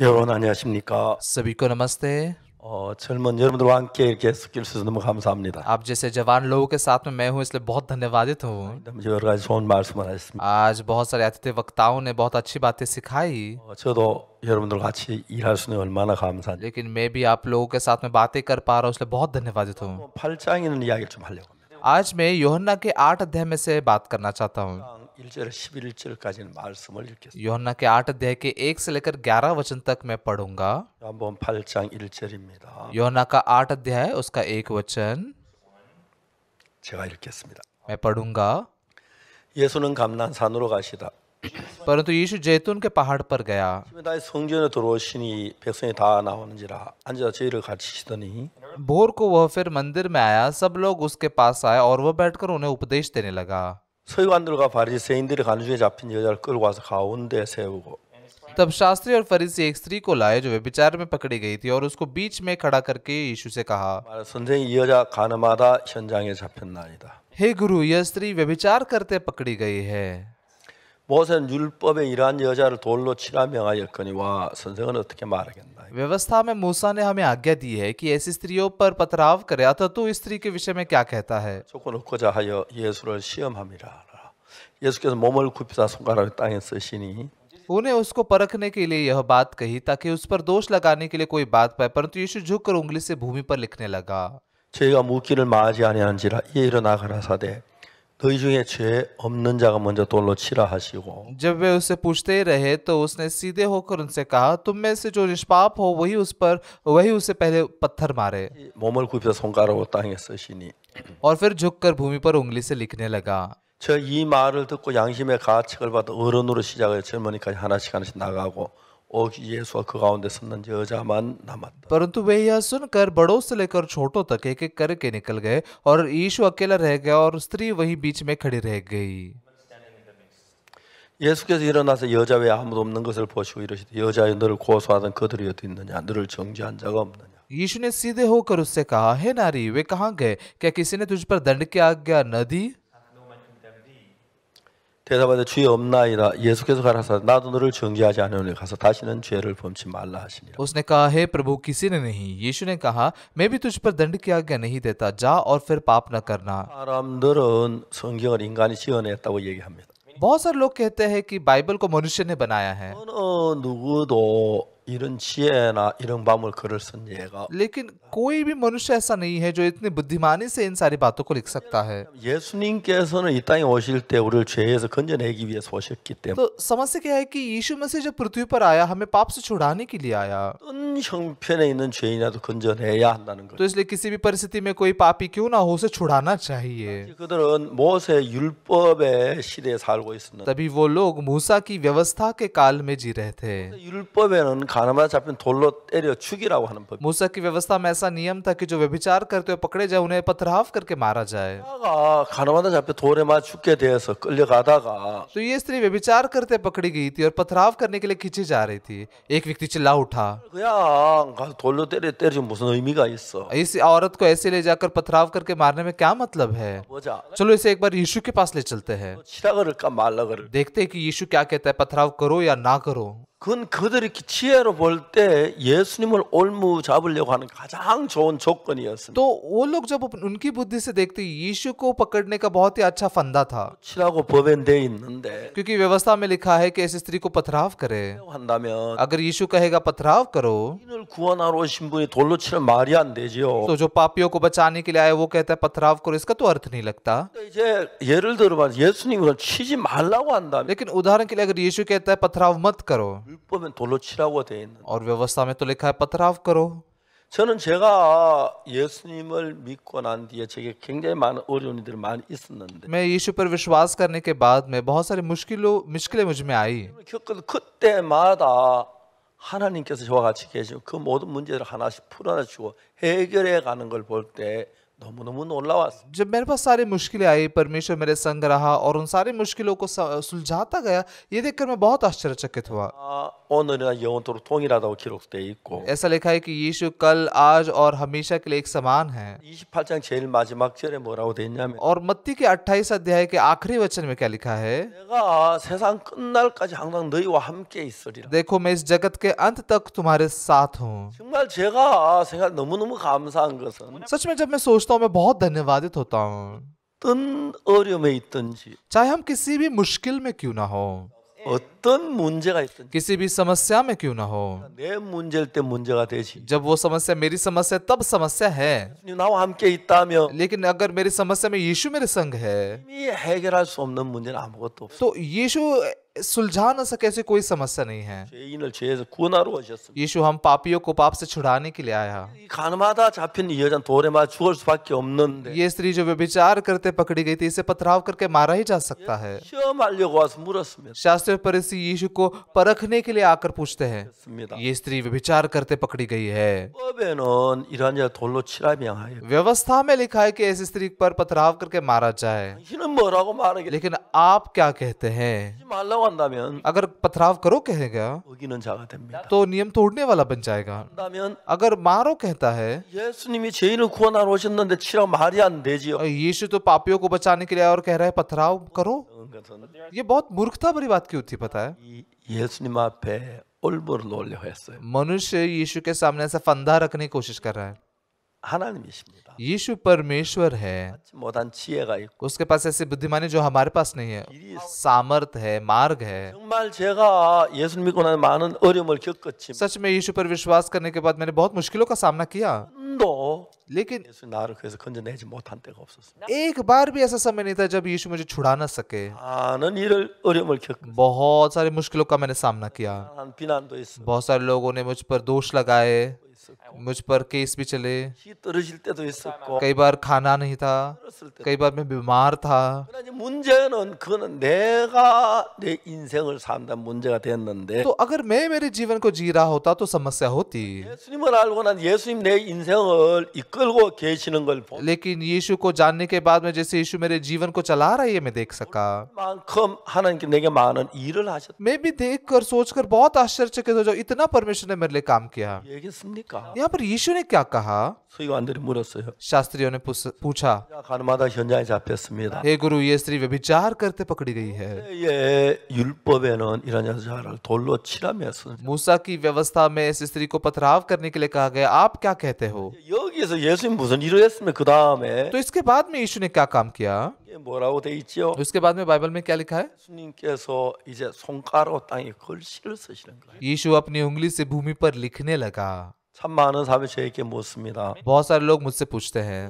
여러분 안녕하십니까? सभी को नमस्ते 젊은 여러분들과 함께 이렇게 스킬 수 있어서 너무 감사합니다. 아 जैसे जवान लोगों के साथ में मैं हूं इसलिए बहुत धन्यवादित हूं. 여러 가지 좋은 말씀을 하셨습니다. आज बहुत सारे अतिथि वक्ताओं ने बहुत अच्छी बातें सिखाई. 어, 저도 여러분들 같이 일할 수 있는 얼마나 감사한. लेकिन मैं भी आप लोगों के साथ में बातें कर पा रहा हूं इसलिए बहुत धन्यवादित हूं. 팔장에는 이야기를 좀 하려고 합니다. आज मैं योहन्ना के 8 अध्याय में से बात करना चाहता हूं. 1절 11절까지는 말씀을 읽겠습니다. के 8 अध्याय के 1 से लेकर 11 वचन तक मैं पढ़ूंगा 요한복음 8장 1절입니다. का 8 अध्याय उसका एक वचन 제가 읽겠습니다. मैं पढ़ूंगा 예수는 감난 산으로 가시다. परंतु यीशु जैतून के पहाड़ पर गया 성전에 들어오시니 백성이 다 나오는지라 앉아 저희를 भोर को वह फिर मंदिर में आया सब लोग उसके पास आए और वह बैठकर उन्हें उपदेश देने लगा 서기관들과 바리새인들이 간주에 잡힌 여자를 끌고 와서 가운데 세우고 तब शास्त्री और फरीसी एक स्त्री को लाए जो व्यभिचार में पकड़ी गई थी और उसको बीच में खड़ा करके यीशु से कहा हे गुरु यह स्त्री व्यभिचार करते पकड़ी गई है 모세는 율법에 일한 여자를 돌로 치라 명하였거니와 선생은 어떻게 말하겠나? व्यवस्था में मूसा ने हमें आज्ञा दी है कि ऐसी स्त्रियों पर पथराव करे अतः तू स्त्री के विषय में क्या कहता है उन्हें उसको परखने के लिए यह बात कही ताकि उस पर दोष लगाने के लिए कोई बात पाए परंतु यीशु झुककर उंगली से भूमि पर लिखने लगा 너희 중에 죄 없는 자가 먼저 돌로 치라 하시고 जब वे उससे पूछते रहे तो उसने सीधे होकर उनसे कहा तुम में से जो निष्पाप हो वही उस पर वही उसे पहले पत्थर मारे 몸을 굽혀 손가락으로 땅에 쓰시니 और फिर झुककर भूमि पर उंगली से लिखने लगा 저이 말을 듣고 양심의 가책을 받아 어른으로 시작해 젊은이까지 하나씩 하나씩 나가고 परंतु वे यह सुनकर बड़ों से लेकर छोटों तक एक एक करके निकल गए और यीशु अकेला रह गया और स्त्री वहीं बीच में खड़ी रह गई यीशु ने सीधे होकर उससे कहा हे नारी वे कहाँ गए क्या किसी ने तुझ पर दंड की आज्ञा न दी 대답하되 주여 없나이다. 예수께서 가라사 나도 너를 정죄하지 않으니 가서 다시는 죄를 범치 말라 하시니라. उसने कहा हे प्रभु किसी ने नहीं यीशु ने कहा मैं भी तुझ पर दंड की आज्ञा नहीं देता जा और फिर पाप न करना 사람들은 성경을 인간이 지어냈다고 얘기합니다. बहुत सारे लोग कहते हैं कि बाइबल को मनुष्य ने बनाया है. 누구도 이런 지혜나 이런 글을 쓴 लेकिन कोई भी मनुष्य ऐसा नहीं है जो इतनी बुद्धिमानी से इन सारी बातों को लिख सकता है 예수님께서는 이 땅에 오실 때 우리를 죄에서 건져내기 위해서 오셨기 때문에 तो समस्या क्या है की यीशु मसीह जब पृथ्वी पर आया हमें पाप से छुड़ाने के लिए आया 형편에 있는 죄인이라도 건져내야 한다는 तो इसलिए किसी भी परिस्थिति में कोई पापी क्यों ना हो उसे छुड़ाना चाहिए 그들은 모세 율법의 시대에 살고 있었는데 तभी वो लोग मूसा की व्यवस्था के काल में जी रहे थे 율법에는 मूसा की व्यवस्था में ऐसा नियम था कि जो व्यभिचार करते हुए पकड़े जाए उन्हें पथराव करके मारा जाए मार चुके थे तो ये स्त्री व्यभिचार करते पकड़ी गई थी और पथराव करने के लिए खींची जा रही थी एक व्यक्ति चिल्ला उठा तेरे तेरे जो इस औरत को ऐसे ले जाकर पथराव करके मारने में क्या मतलब है चलो इसे एक बार यीशु के पास ले चलते हैं देखते हैं कि यीशु क्या कहता है पथराव करो या ना करो 그건 그들이 지혜로 볼 때 예수님을 올무 잡으려고 하는 가장 좋은 조건이었습니다. तो वो लोग जब उनकी बुद्धि से देखते यीशु को पकड़ने का बहुत ही अच्छा फंदा था. 치라고 법엔 돼 있는데. क्योंकि व्यवस्था में लिखा है कि इस स्त्री को पथराव करे. 한다면 अगर यीशु कहेगा पथराव करो. 이를 구원하러 오신 분이 돌로 치면 말이 안 되지요. तो जो पापियों को बचाने के लिए आए वो कहता है पथराव करो इसका तो अर्थ नहीं लगता. 이제 예를 들어 봐 예수님은 치지 말라고 한다면. लेकिन उदाहरण के लिए अगर यीशु कहता है पथराव मत करो. 율법에 돌로 치라고 되어 있는. और व्यवस्था में तो लिखा है पथराव करो. 저는 제가 예수님을 믿고 난 뒤에 제게 굉장히 많은 어려운 일들이 많이 있었는데. मैं यीशु पर विश्वास करने के बाद में बहुत सारी मुश्किलों मुश्किलें मुझ में आई. 그때마다 하나님께서 저와 같이 계시고 그 모든 문제를 하나씩 풀어내고 해결해 가는 걸볼 때. नमून ओल्लावास जब मेरे पास सारी मुश्किलें आई परमेश्वर मेरे संग रहा और उन सारी मुश्किलों को सुलझाता गया ये देखकर मैं बहुत आश्चर्यचकित हुआ ऐसा लिखा है कि यीशु कल आज और हमेशा के लिए एक समान है और मत्ती के 28 अध्याय के आखिरी वचन में क्या लिखा है देखो मैं इस जगत के अंत तक तुम्हारे साथ हूँ सच में जब मैं सोच दोस्तों मैं बहुत धन्यवादित होता हूँ तुन और में जी चाहे हम किसी भी मुश्किल में क्यों ना हो तुन किसी भी समस्या में क्यों ना हो मुंजलते जब वो समस्या मेरी समस्या तब समस्या है ना हम के लेकिन अगर मेरी समस्या में यीशु मेरे संग है ये है मुंजे तो यीशु सुलझा न सके ऐसी कोई समस्या नहीं है यीशु हम पापियों को पाप से छुड़ाने के लिए आया ये स्त्री जो व्यभिचार करते पकड़ी गई थी इसे पथराव करके मारा ही जा सकता है शास्त्र पर यीशु को परखने के लिए आकर पूछते हैं ये स्त्री व्यभिचार करते पकड़ी गई है व्यवस्था में लिखा है कि ऐसी स्त्री पर पथराव करके मारा जाए लेकिन आप क्या कहते हैं 한다면 अगर पथराव करो कहेगा तो नियम तोड़ने वाला बन जाएगा 한다면 अगर मारो कहता है 예수님이 죄인을 구원하러 오셨는데 말이 안 되지요. यीशु तो पापियों को बचाने के लिए और कह रहा है पथराव करो तो ये बहुत मूर्खता भरी बात क्यों थी पता है 예수님 앞에 했어요. मनुष्य यीशु के सामने ऐसा फंदा रखने की कोशिश कर रहा है. 하나님이십니다. यीशु परमेश्वर है उसके पास ऐसी बुद्धिमानी जो हमारे पास नहीं है सामर्थ है मार्ग है सच में यीशु पर विश्वास करने के बाद मैंने बहुत मुश्किलों का सामना किया लेकिन एक बार भी ऐसा समय नहीं था जब यीशु मुझे छुड़ा ना सके बहुत सारी मुश्किलों का मैंने सामना किया तो बहुत सारे लोगों ने मुझ पर दोष लगाए मुझ पर केस भी चले तो तो कई बार खाना नहीं था कई तो। बार मैं बीमार था तो अगर मैं मेरे जीवन को जी रहा होता तो समस्या होती लेकिन यीशु को जानने के बाद में जैसे यीशु मेरे जीवन को चला रहा है मैं देख सका मैं भी देख कर सोच कर बहुत आश्चर्यचकित हो जाओ इतना परमेश्वर ने मेरे लिए काम किया कहा यहाँ पर यीशु ने क्या कहा शास्त्रियों ने पूछा हे गुरु ये स्त्री व्यभिचार करते पकड़ी गई है मूसा की व्यवस्था में इस स्त्री को पथराव करने के लिए कहा गया आप क्या कहते हो तो इसके बाद में यीशु ने क्या काम किया तो उसके बाद में बाइबल में क्या लिखा है यीशु अपनी उंगली से भूमि पर लिखने लगा 참 많은 사무처에게 묻습니다.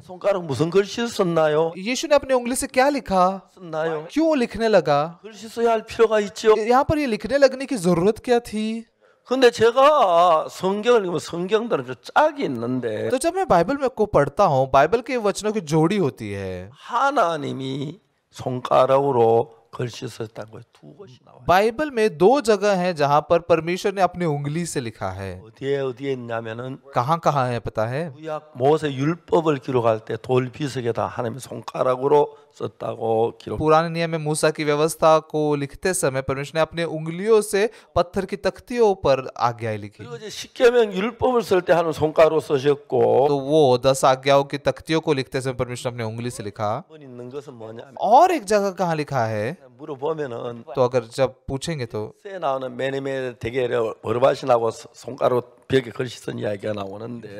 손가락 무슨 글씨를 썼나요? यीशु ने अपने क्या लिखा 썼나요? क्यों लिखने लगा? 글씨 써야 할 필요가 있죠. यहाँ पर ये लिखने लगने की जरूरत क्या थी? 근데 제가 성경을 읽으면 성경들은 좀 짝이 있는데 तो जब मैं बाइबल में पढ़ता हूँ बाइबल के वचनों की जोड़ी होती है 하나님이 손가락으로 글씨 썼다고 했죠. बाइबल में दो जगह हैं जहाँ पर परमेश्वर ने अपनी उंगली से लिखा है कहाँ कहां है पता है पुराने नियम में मूसा की व्यवस्था को लिखते समय परमेश्वर ने अपने उंगलियों से पत्थर की तख्तियों पर आज्ञाएं लिखी तो, तो वो दस आज्ञाओं की तख्तियों को लिखते समय परमेश्वर ने अपने उंगली से लिखा और एक जगह कहाँ लिखा है तो अगर जब पूछेंगे तो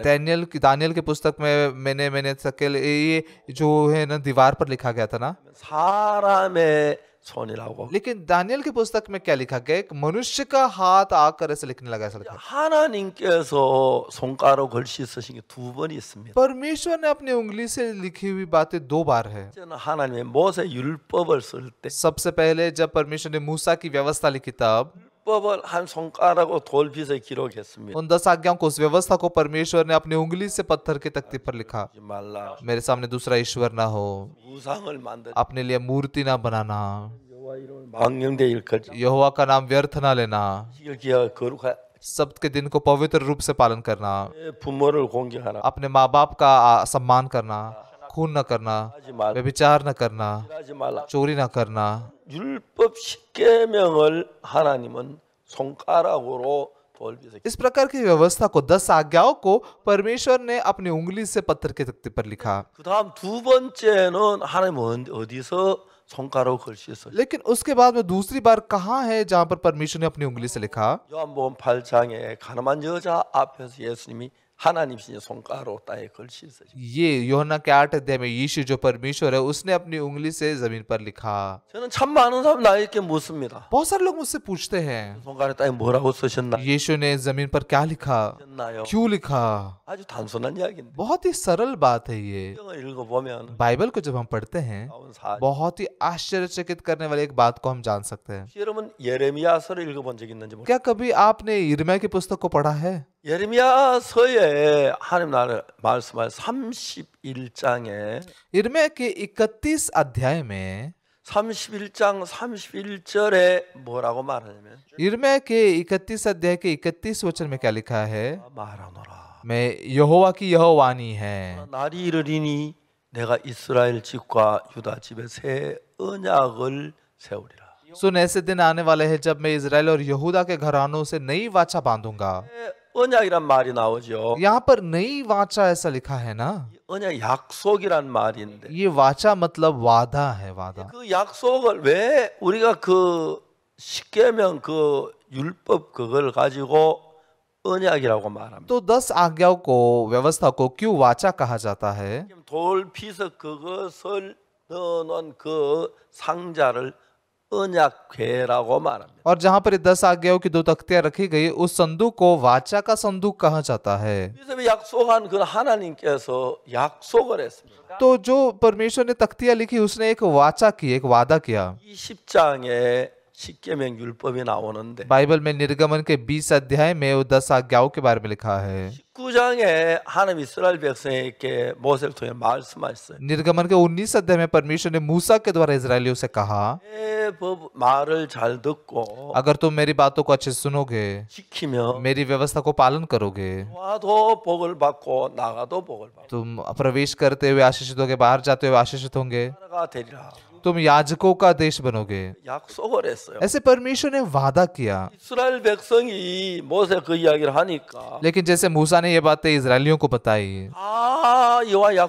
दानियल की दानियल की पुस्तक में मैंने मैंने सकेल ये जो है ना दीवार पर लिखा गया था ना सारा में छोड़ने लागो लेकिन दानियल की पुस्तक में क्या लिखा गया मनुष्य का हाथ आकर ऐसे लिखने लगा ऐसा लिखा 하나님께서 손가락 परमेश्वर ने अपनी उंगली से लिखी हुई बातें दो बार है 저는 बहुत सबसे पहले जब परमेश्वर ने मूसा की व्यवस्था लिखी तब 율법을 한 손가락으로 돌빗에 기록했습니다. उन दस आज्ञाओं को उस व्यवस्था को परमेश्वर ने अपनी उंगली से पत्थर के तख्ती पर लिखा मेरे सामने दूसरा ईश्वर ना हो अपने लिए मूर्ति ना बनाना यहोवा का नाम व्यर्थ ना लेना सब्त के दिन को पवित्र रूप से पालन करना अपने माँ बाप का सम्मान करना हाँ। खून न करना व्यभिचार न करना चोरी न करना इस प्रकार की व्यवस्था को दस आज्ञाओं को परमेश्वर ने अपनी उंगली से पत्थर के तख्ते पर लिखा लेकिन उसके बाद में दूसरी बार कहा है जहाँ पर परमेश्वर ने अपनी उंगली से लिखा ये योहना के आठ अध्याय में यीशु जो परमेश्वर है उसने अपनी उंगली से जमीन पर लिखा बहुत सारे लोग मुझसे पूछते हैं यीशु ने जमीन पर क्या लिखा? क्यों लिखा? 아주 बहुत ही सरल बात है ये बाइबल को जब हम पढ़ते हैं बहुत ही आश्चर्यचकित करने वाली एक बात को हम जान सकते हैं. क्या कभी आपने यिर्मयाह की पुस्तक को पढ़ा है? 예레미야 하나님 나라 말씀할 31장에 이르메 31 अध्याय 31장 31절에 뭐라고 말하냐면 이르메 31 अध्याय 31 वचन में क्या लिखा है 말하노라 मैं यहोवा की यह वाणी है 날이 이르리니 내가 이스라엘 집과 유다 집에 새 언약을 세우리라 सुन ऐसे दिन आने वाले हैं जब मैं इसराइल और यहूदा के घरानों से नई वाचा बांधूंगा 언약이란 말이 나오죠. यहाँ पर नई वाचा 언약 약속이란 말인데. ये व मतलब वादा ह 그 약속을 왜 우리가 그 십계명 그 율법 그걸 가지고 언약이라고 말합니다. तो दस आ ज व्यवस्था को क्यों वाचा कहा जाता है? 돌 피서 그것을 넣어놓은 그 상자를 और जहाँ पर दस आज्ञाओं की दो तख्तियां रखी गई उस संदूक को वाचा का संदूक कहा जाता है तो जो परमेश्वर ने तख्तियां लिखी उसने एक वाचा की एक वादा किया 십계명 율법에 나오는데 바이블 में निर्गमन के 20 अध्याय में वो 10 आज्ञाओं के बारे में लिखा है 19장에 하나님 이스라엘 백성에게 모세를 통해 말씀하셨어요. निर्गमन के 19 अध्याय में परमेश्वर ने मूसा के द्वारा इस्राएलियों से कहा 말을 잘 듣고 अगर तुम मेरी बातों को अच्छे सुनोगे 지키면 मेरी व्यवस्था को पालन करोगे 와도 복을 받고 나가도 복을 तुम प्रवेश करते हुए आशीषित होगे बाहर जाते हुए आशीषित होंगे तुम याजकों का देश बनोगे ऐसे परमेश्वर ने वादा किया लेकिन जैसे मूसा ने ये बातें इसराइलियों को बताई 아 हाँ,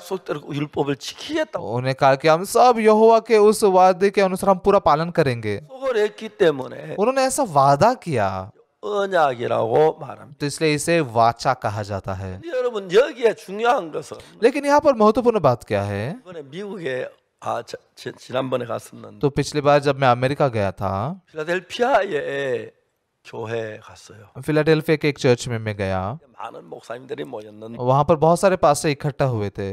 उन्होंने कहा कि हम सब यहोवा के उस वादे के अनुसार हम पूरा पालन करेंगे तो उन्होंने ऐसा वादा किया तो इसलिए इसे वाचा कहा जाता है लेकिन यहाँ पर महत्वपूर्ण बात क्या है 지난번에 갔었는데. तो पिछले बार जब मैं अमेरिका गया था 필라델피아에 교회 갔어요. फिलाडेल्फिया के एक चर्च में मैं गया 많은 목사님들이 모였는데 वहाँ पर बहुत सारे पास्टर इकट्ठा हुए थे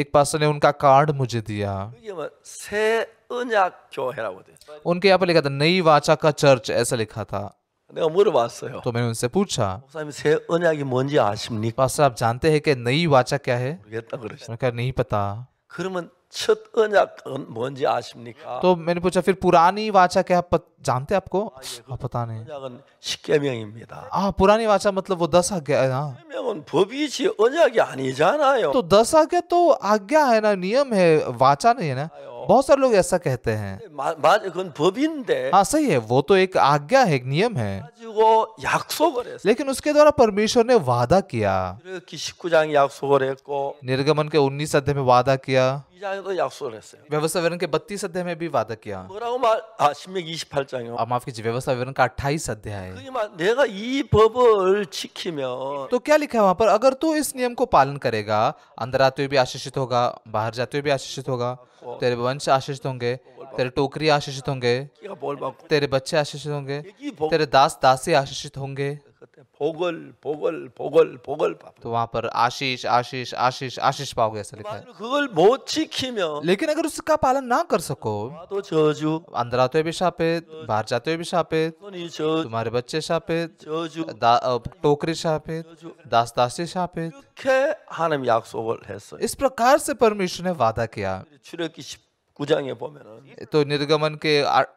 एक पास्टर ने उनका कार्ड मुझे दिया उनके यहाँ पर लिखा था नई वाचा का चर्च ऐसा लिखा था तो मैंने उनसे पूछा पास्टर आप जानते हैं कि नई वाचा क्या है? नहीं पता 그러면 첫 언약은 뭔지 아십니까? तो मैंने पूछा फिर पुरानी वाचा क्या आप जानते आपको आप पता नहीं 언약은 십계명입니다. 아 पुरानी वाचा मतलब वो दस आज्ञा है ना. 십계명은 법이지 언약이 아니잖아요. तो दस आज्ञा तो आज्ञा है ना नियम है वाचा नहीं है ना. बहुत सारे लोग ऐसा कहते हैं मा, मा, हाँ सही है वो तो एक आज्ञा है एक नियम है 약속을 했어요. लेकिन उसके द्वारा परमेश्वर ने वादा किया. 19장 약속을 했고 निर्गमन के 19 अध्याय में वादा किया. 2장에도 약속을 했어요. व्यवस्था विवरण के 32 अध्याय में भी वादा किया. 뭐라고 말? 아, 신명 28장이요. 아, माफ कीजिए. व्यवस्था विवरण का 28 अध्याय. 그러니까 내가 이 법을 지키면 तो क्या लिखा है वहां पर अगर तू इस नियम को पालन करेगा अंदर आते हुए भी आशीषित होगा बाहर जाते हुए भी आशीषित होगा हाँ, हाँ। तेरे वंश आशीषित होंगे तेरे टोकरी आशीषित होंगे तेरे बच्चे आशीषित होंगे तेरे दास दासी आशीषित होंगे भोगल भोगल भोगल भोगल तो वहाँ पर आशीष आशीष आशीष आशीष पाओगे ऐसा लिखा है लेकिन अगर उसका पालन ना कर सको तो अंदर आते भी शापित बाहर जाते हुए भी शापित तो तुम्हारे बच्चे शापित टोकरी शापित दास दासी शापित इस प्रकार से परमेश्वर ने वादा किया तो निर्गमन के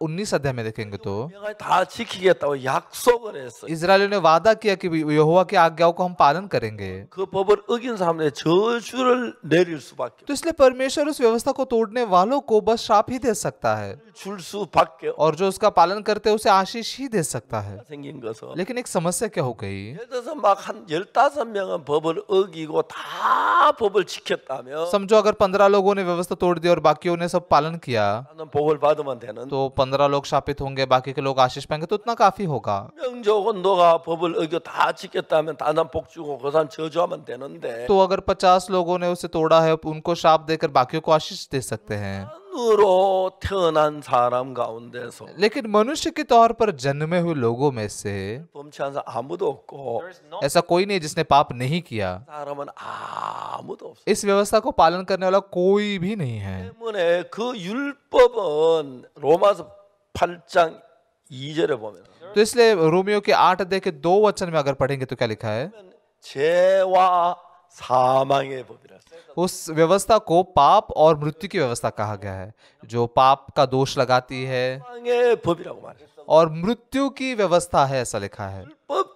उन्नीस अध्याय में देखेंगे तो इसराइल ने वादा किया कि यहोवा की आज्ञाओं को हम पालन करेंगे तो इसलिए परमेश्वर उस व्यवस्था को तोड़ने वालों को बस श्राप ही दे सकता है और जो उसका पालन करते उसे आशीष ही दे सकता है लेकिन एक समस्या क्या हो गई समझो अगर पंद्रह लोगों ने व्यवस्था तोड़ दी और बाकी ने सब पालन किया तो पंद्रह लोग शापित होंगे बाकी के लोग आशीष पाएंगे तो उतना काफी होगा तो अगर पचास लोगों ने उसे तोड़ा है उनको शाप देकर बाकी को आशीष दे सकते हैं थनान सारम गाउन देसो लेकिन मनुष्य के तौर पर जन्मे हुए लोगों में से 범죄한 사람 아무도 없고 ऐसा कोई नहीं जिसने पाप नहीं किया 사람은 아무도 इस व्यवस्था को पालन करने वाला कोई भी नहीं है 때문에 그 율법은 로마서 8장 2절에 보면 तो इसलिए रोमियो के 8 अध्याय के 2 वचन में अगर पढ़ेंगे तो क्या लिखा है 죄와 उस व्यवस्था को पाप और मृत्यु की व्यवस्था कहा गया है जो पाप का दोष लगाती है और मृत्यु की व्यवस्था है ऐसा लिखा है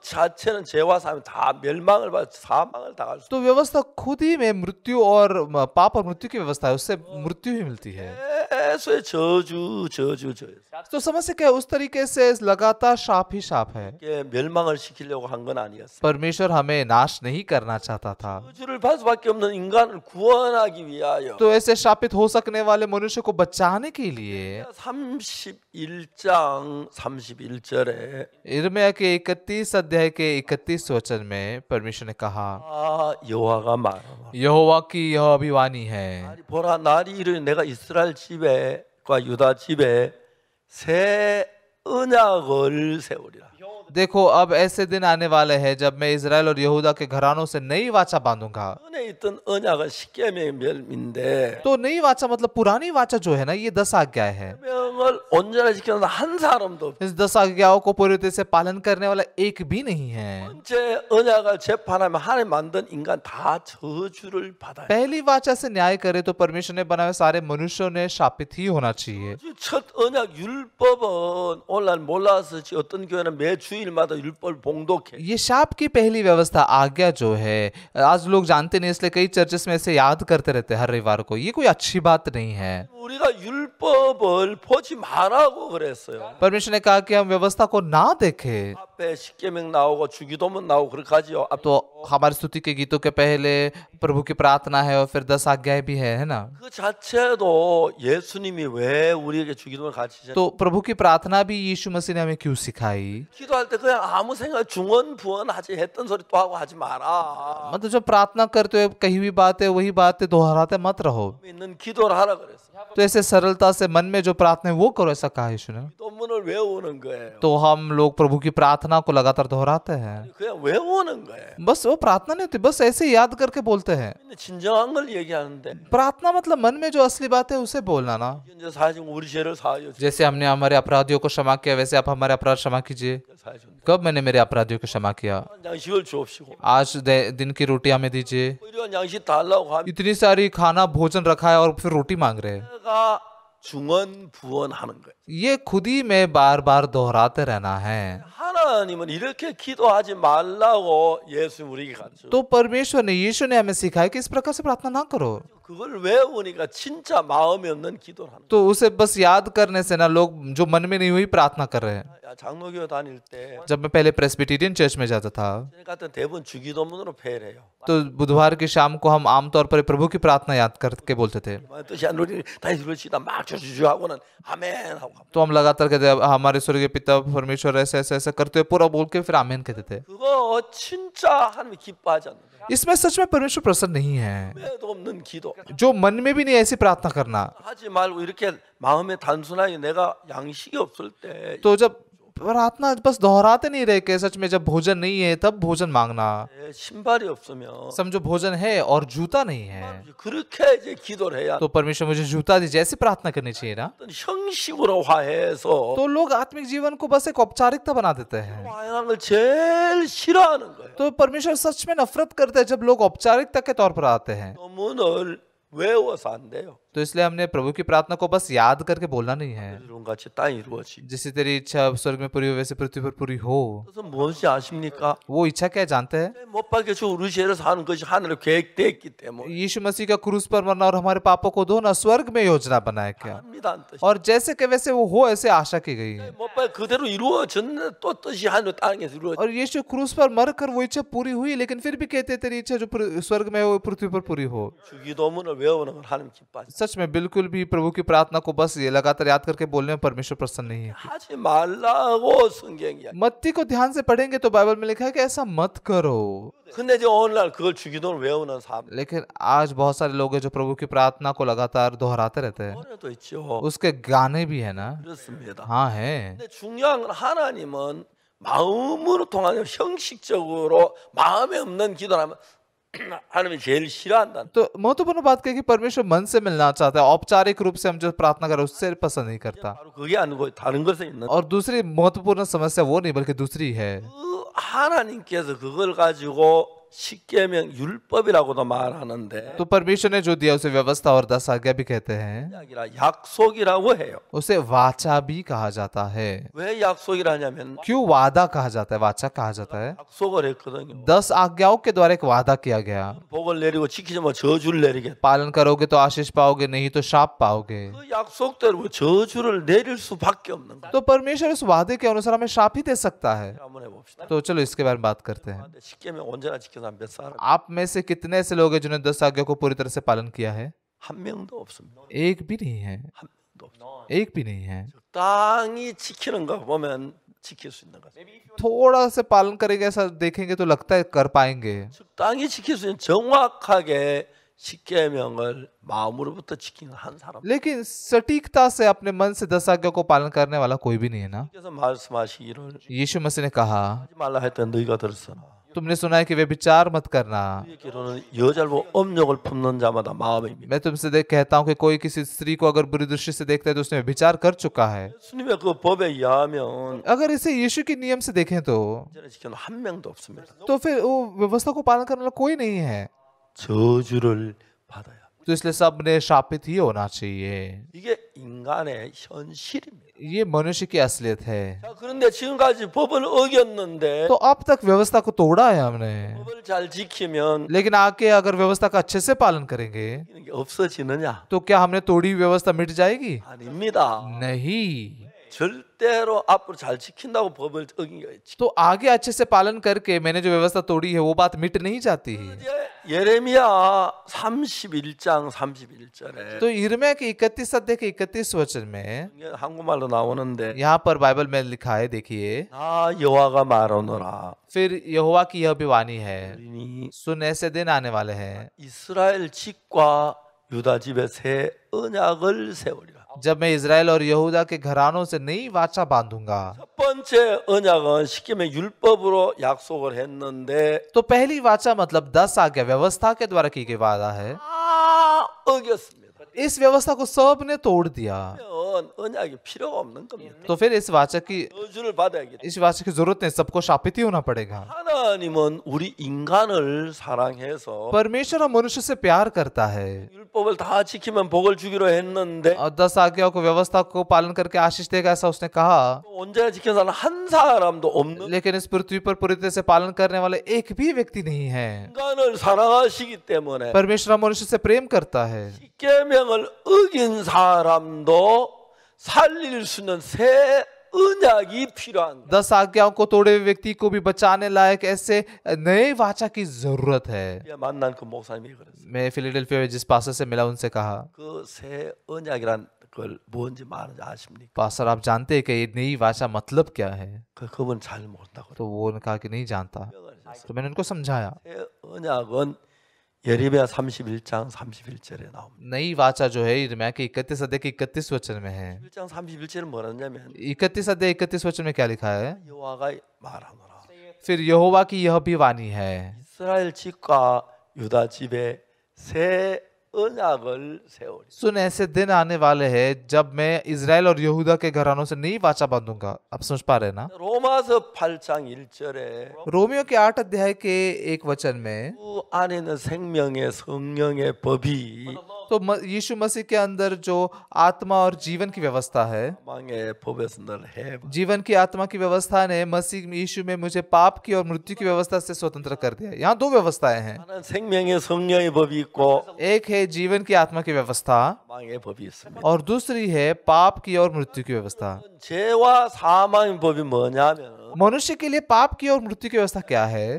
자체는 죄와 삶다 멸망을 받 사망을 당할 수. तो व्यवस्था खुद ही में मृत्यु और पाप और मृत्यु की व्यवस्था है उससे मृत्यु ही मिलती है ऐसे 저주 저주 저. तो समझ सके उस तरीके से लगातार शाप ही शाप है. 멸망을 시키려고 한건 아니었어. परमेश्वर हमें नाश नहीं करना चाहता था. 저주를 받을 수밖에 없는 인간을 구원하기 वियायो तो ऐसे शापित हो सकने वाले मनुष्य को बचाने के लिए 31장 31절에 이르미야 के 31 अध्याय के 31 वचन में परमेश्वर ने कहा 여호와 व ा की यह अभिवानी है 보라 날이 이르 스라엘 집에과 유다 집에 새 देखो अब ऐसे दिन आने वाले हैं जब मैं इसराइल और यहूदा के घरानों से नई वाचा बांधूंगा तो नई वाचा मतलब पुरानी वाचा जो है ना ये दस आज्ञा है तो। इस दस आज्ञाओं को पूरी तरह से पालन करने वाला एक भी नहीं है पहली वाचा से न्याय करे तो परमेश्वर ने बनाए सारे मनुष्यों ने शापित ही होना चाहिए ये शाप की पहली व्यवस्था आज्ञा जो है आज लोग जानते नहीं इसलिए कई चर्चेस में ऐसे याद करते रहते हैं हर रविवार को ये कोई अच्छी बात नहीं है परमेश्वर ने कहा कि हम व्यवस्था को ना देखे तो हमारे स्तुति के गीतों के पहले प्रभु की प्रार्थना है और फिर दस आज्ञाएं भी है है ना 그 तो प्रभु की प्रार्थना भी यीशु मसीह ने हमें क्यों सिखाई मतलब जब प्रार्थना करते हो कही बात है वही है दोहराते मत रहो तो ऐसे सरलता से मन में जो प्रार्थना है वो करो ऐसा कहा यीशु ने तो हम लोग प्रभु की प्रार्थना को लगातार दोहराते हैं बस वो प्रार्थना नहीं होती बस ऐसे याद करके बोलते बोलते हैं प्रार्थना मतलब मन में जो असली बात है उसे बोलना ना जैसे हमने हमारे अपराधियों को क्षमा किया वैसे आप हमारे अपराध क्षमा कीजिए कब मैंने मेरे अपराधियों को क्षमा किया हाँ, आज दिन की रोटी हमें दीजिए इतनी सारी खाना भोजन रखा है और फिर रोटी मांग रहे हैं 중언 부언하는 거예요. ये खुद ही में बार बार दोहराते रहना है 하나님은 이렇게 기도하지 말라고 예수 우리에게 가르쳐. तो परमेश्वर ने यीशु ने हमें सिखाया कि इस प्रकार से प्रार्थना ना करो 그걸 외우니까 진짜 마음이 없는 기도를 하는. तो उसे बस याद करने से ना लोग जो मन में नहीं हुई प्रार्थना कर रहे हैं जब मैं पहले प्रेस्बिटेरियन चर्च में जाता था तो बुधवार की शाम को हम आमतौर पर प्रभु की प्रार्थना याद करके बोलते थे तो हम लगातार कहते हमारे स्वर्गीय पिता परमेश्वर ऐसे ऐसे ऐसे करते पूरा बोल के फिर आमेन कहते थे इसमें सच में परमेश्वर प्रसन्न नहीं है जो मन में भी नहीं ऐसी प्रार्थना करना तो जब प्रार्थना बस दोहराते नहीं रहे के सच में जब भोजन नहीं है तब भोजन मांगना समझो भोजन है और जूता नहीं है तो परमेश्वर मुझे जूता दी जैसे प्रार्थना करनी चाहिए ना तो, तो लोग आत्मिक जीवन को बस एक औपचारिकता बना देते हैं तो, तो परमेश्वर सच में नफरत करते हैं जब लोग औपचारिकता के तौर पर आते हैं तो तो इसलिए हमने प्रभु की प्रार्थना को बस याद करके बोलना नहीं है जिससे तेरी इच्छा स्वर्ग में पूरी हो वैसे पृथ्वी पर पूरी हो तो वो इच्छा क्या जानते हैं यीशु मसीह का क्रूस पर मरना और हमारे पापों को दो ना स्वर्ग में योजना बनाए क्या तो और जैसे के वैसे वो हो ऐसे आशा की गई है तो और यीशु क्रूस पर मर कर वो इच्छा पूरी हुई लेकिन फिर भी कहते तेरी इच्छा जो स्वर्ग में हो पृथ्वी पर पूरी हो सच में बिल्कुल भी प्रभु की प्रार्थना को बस ये लगातार याद करके बोलने में परमेश्वर प्रसन्न नहीं है मत्ती को ध्यान से पढ़ेंगे तो बाइबल में लिखा है कि ऐसा मत करो तो लेकिन आज बहुत सारे लोग हैं जो प्रभु की प्रार्थना को लगातार दोहराते रहते हैं तो उसके गाने भी है ना हाँ है 마음으로 통하는 형식적으로 마음에 없는 기도라면 तो महत्वपूर्ण बात कही कि परमेश्वर मन से मिलना चाहता है औपचारिक रूप से हम जो प्रार्थना कर उससे पसंद नहीं करता और दूसरी महत्वपूर्ण समस्या वो नहीं बल्कि दूसरी है 하나님께서 그걸 가지고 십계명 율법이라고도 말하는데 또 तो परमेश्वर ने जो उसे व्यवस्था और दस आज्ञा भी कहते हैं 약속이라고 해요. उसे वाचा भी कहा जाता है 왜 약속이라 하냐면 क्यों वादा कहा जाता है वाचा कहा जाता है 약속을 했거든요. 10 आज्ञाओं के द्वारा एक वादा किया गया 복을 내리고 지키지 뭐 저주를 내리겠다. पालन करोगे तो आशीष पाओगे नहीं तो श्राप पाओगे 그 약속대로 저주를 내릴 수밖에 없는 거예요. तो परमेश्वर उस वादे के अनुसार हमें श्राप ही दे सकता है तो चलो इसके बारे में बात करते हैं. 십계명 언제나 지켜 आप में से कितने ऐसे लोग हैं जिन्होंने दस आज्ञा को पूरी तरह से पालन किया है एक भी नहीं है एक भी नहीं है थोड़ा से पालन करेंगे ऐसा देखेंगे तो लगता है कर पाएंगे लेकिन सटीकता से अपने मन से दस आज्ञा को पालन करने वाला कोई भी नहीं है ना यीशु मसीह ने कहा तुमने सुना है कि वे विचार मत करना मैं तुमसे देख कहता हूँ कि कोई किसी स्त्री को अगर बुरी दृष्टि से देखता है तो उसने विचार कर चुका है अगर इसे यीशु के नियम से देखें तो तो, तो फिर वो व्यवस्था को पालन करने वाला कोई नहीं है तो इसलिए सब ने शापित ही होना चाहिए ये 인간의 ये मनुष्य की असलियत है तो अब तक व्यवस्था को तोड़ा है हमने लेकिन आके अगर व्यवस्था का अच्छे से पालन करेंगे तो क्या हमने तोड़ी व्यवस्था मिट जाएगी? नहीं 절대로 앞으로 잘 지킨다고 법을 어긴 거예요. तो आगे अच्छे से पालन करके मैंने जो व्यवस्था तोड़ी है वो बात मिट नहीं जाती है 예레미야 31장 31절에 또 이름에 के 31 अध्याय के 31 वचन में 한국말로 나오는데 यहाँ पर बाइबल में लिखा है देखिए 나 여호와가 말하노라 फिर यहोवा की यह भी वाणी है सुन ऐसे दिन आने वाले हैं 이스라엘 집과 유다 집에 새 언약을 세우리라 जब मैं इसराइल और यहूदा के घरानों से नई वाचा बांधूंगा तो पहली वाचा मतलब दस आज्ञा व्यवस्था के द्वारा की गई वादा है इस व्यवस्था को सब ने तोड़ दिया तो फिर इस वाचक की इस वाचक की जरूरत नहीं सबको शापित ही होना पड़ेगा परमेश्वर हम मनुष्य से प्यार करता है और दस आज्ञाओं को व्यवस्था को पालन करके आशीष देगा ऐसा उसने कहा लेकिन इस पृथ्वी पर पूरी तरह से पालन करने वाले एक भी व्यक्ति नहीं है परमेश्वर मनुष्य से प्रेम करता है 하나님을 어긴 사람도 살릴 수 있는 새 은약이 필요한 दस आज्ञाओं को तोड़े हुए व्यक्ति को भी बचाने लायक ऐसे नए वाचा की जरूरत है मैं फिलाडेल्फिया में जिस पास्टर से मिला उनसे कहा पास्टर आप जानते हैं कि ये नई वाचा मतलब क्या है चाल मोरता तो वो ने कहा कि नहीं जानता तो मैंने उनको समझाया नई वाचा जो है यिर्मयाह तो के इकतीस अध्याय के इकतीस वचन में है. 31장 31절은 अध्याय इकतीस वचन में क्या लिखा है? फिर यहोवा की यह भी वाणी है. 이스라엘 집과 유다 집에 से सुन ऐसे दिन आने वाले हैं जब मैं इसराइल और यहूदा के घरानों से नई वाचा बांधूंगा आप समझ पा रहे ना से फल 1절에 रोमियो के आठ अध्याय के एक वचन में 안에는 तो यीशु मसीह के अंदर जो आत्मा और जीवन की व्यवस्था है जीवन की आत्मा की व्यवस्था ने मसीह यीशु में मुझे पाप की और मृत्यु की व्यवस्था से स्वतंत्र कर दिया यहाँ दो व्यवस्थाएं हैं एक है जीवन की आत्मा की व्यवस्था और दूसरी है पाप की और मृत्यु की व्यवस्था मनुष्य के लिए पाप की और मृत्यु की व्यवस्था क्या है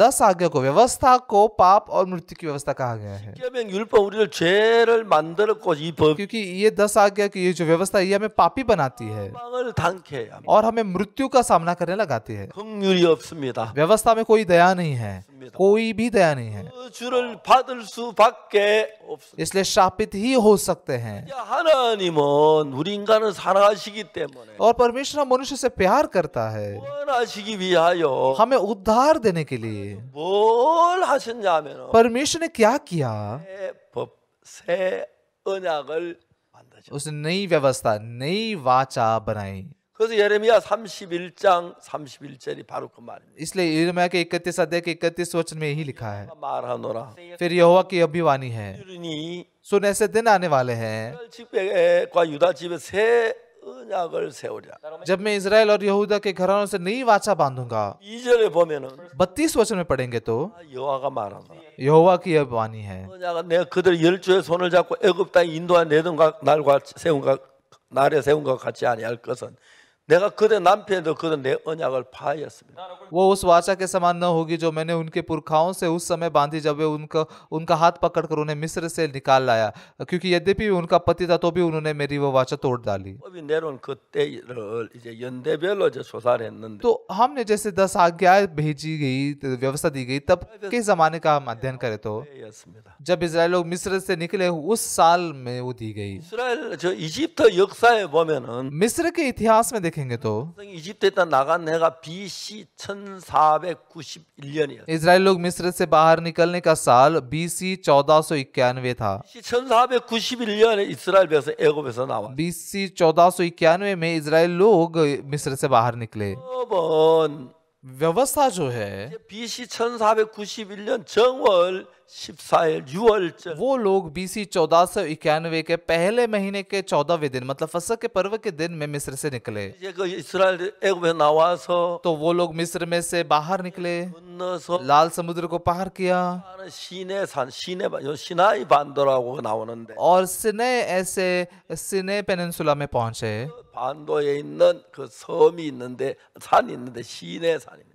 दस आज्ञा को व्यवस्था को पाप और मृत्यु की व्यवस्था कहा गया है क्योंकि ये दस आज्ञा की ये जो व्यवस्था ये हमें पापी बनाती है और हमें मृत्यु का सामना करने लगाती है व्यवस्था में कोई दया नहीं है कोई भी दया नहीं है इसलिए शापित ही हो सकते हैं और परमेश्वर मनुष्य से प्यार करता है हमें उद्धार देने के लिए बोल परमेश्वर ने क्या किया उस नई व्यवस्था नई वाचा बनाई इसलिए के इकतीस अध्याय के इकतीस वचन में यही लिखा है। 말하노라. फिर यहोवा की अभिवाणी है। सुन ऐसे दिन आने वाले हैं। जब मैं इसराइल और यहूदा के घरानों से नई वाचा बांधूंगा बत्तीस वचन में पढ़ेंगे तो यहोवा की यह वाणी है वो उस वाचा के समान न होगी जो मैंने उनके पुरखाओं से उस समय बांधी जब वे उनका उनका हाथ पकड़कर उन्हें मिस्र से निकाल लाया क्योंकि यद्यपि उनका पति था तो भी उन्होंने मेरी वो वाचा तोड़ डाली तो हमने जैसे दस आज्ञाएं भेजी गई व्यवस्था दी गई तब हाँ, के जमाने का हम अध्ययन करें तो हाँ, हाँ। जब इसराइल लोग मिस्र से निकले उस साल में वो दी गई मिस्र के इतिहास में देखे देखेंगे तो इसराइल लोग मिस्र से बाहर निकलने का साल बीसी चौदह सौ इक्यानवे था इसराइल बीसी चौदह सौ इक्यानवे में इसराइल लोग मिस्र से बाहर निकले व्यवस्था जो है बीसी वो लोग बीसी चौदह सौ इक्यानवे के पहले महीने के चौदहवें दिन मतलब फसल के पर्व के दिन में मिस्र से निकले एक हो तो वो लोग मिस्र में से बाहर निकले लाल समुद्र को पार किया और सिने ऐसे सिने पेनसुला में पहुंचे 반도에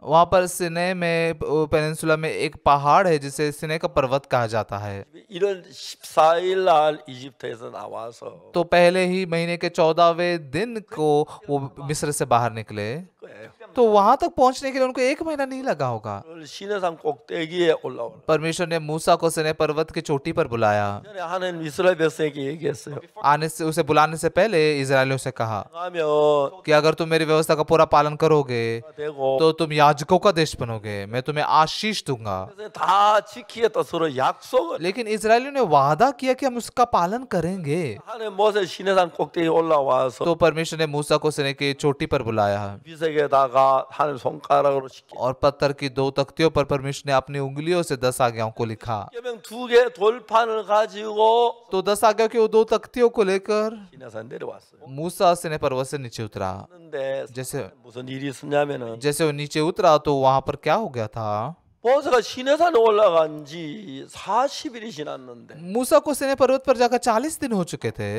वहाँ पर सिने में पेनसुला में एक पहाड़ है जिसे सिने का पर्वत कहा जाता है तो पहले ही महीने के चौदहवें दिन को वो मिस्र से बाहर निकले तो वहां तक पहुंचने के लिए उनको एक महीना नहीं लगा होगा परमेश्वर ने मूसा को सिने पर्वत की चोटी पर बुलाया आने से उसे बुलाने से पहले इसराइलियों से कहा कि अगर तुम मेरी व्यवस्था का पूरा पालन करोगे तो तुम याजकों का देश बनोगे मैं तुम्हें आशीष दूंगा 약속을 약속을 लेकिन इसराइल ने वादा किया कि हम उसका पालन करेंगे 하나님 모세 시내산 꼭대기 올라와서 तो परमेश्वर ने मूसा को सिने की चोटी पर बुलाया 하나님 손가락으로 और पत्थर की दो तख्तियों पर परमेश्वर ने अपनी उंगलियों से दस आज्ञाओं को लिखा 계명 가지고 तो दस आज्ञा की दो तख्तियों को लेकर मूसा सिने पर्वत से नीचे उतरा जैसे जैसे वो नीचे उतरा तो वहां पर क्या हो गया था 모세가 시내산 올라간 지 40일이 지났는데 मूसा को सिने पर्वत पर जाकर 40 दिन हो चुके थे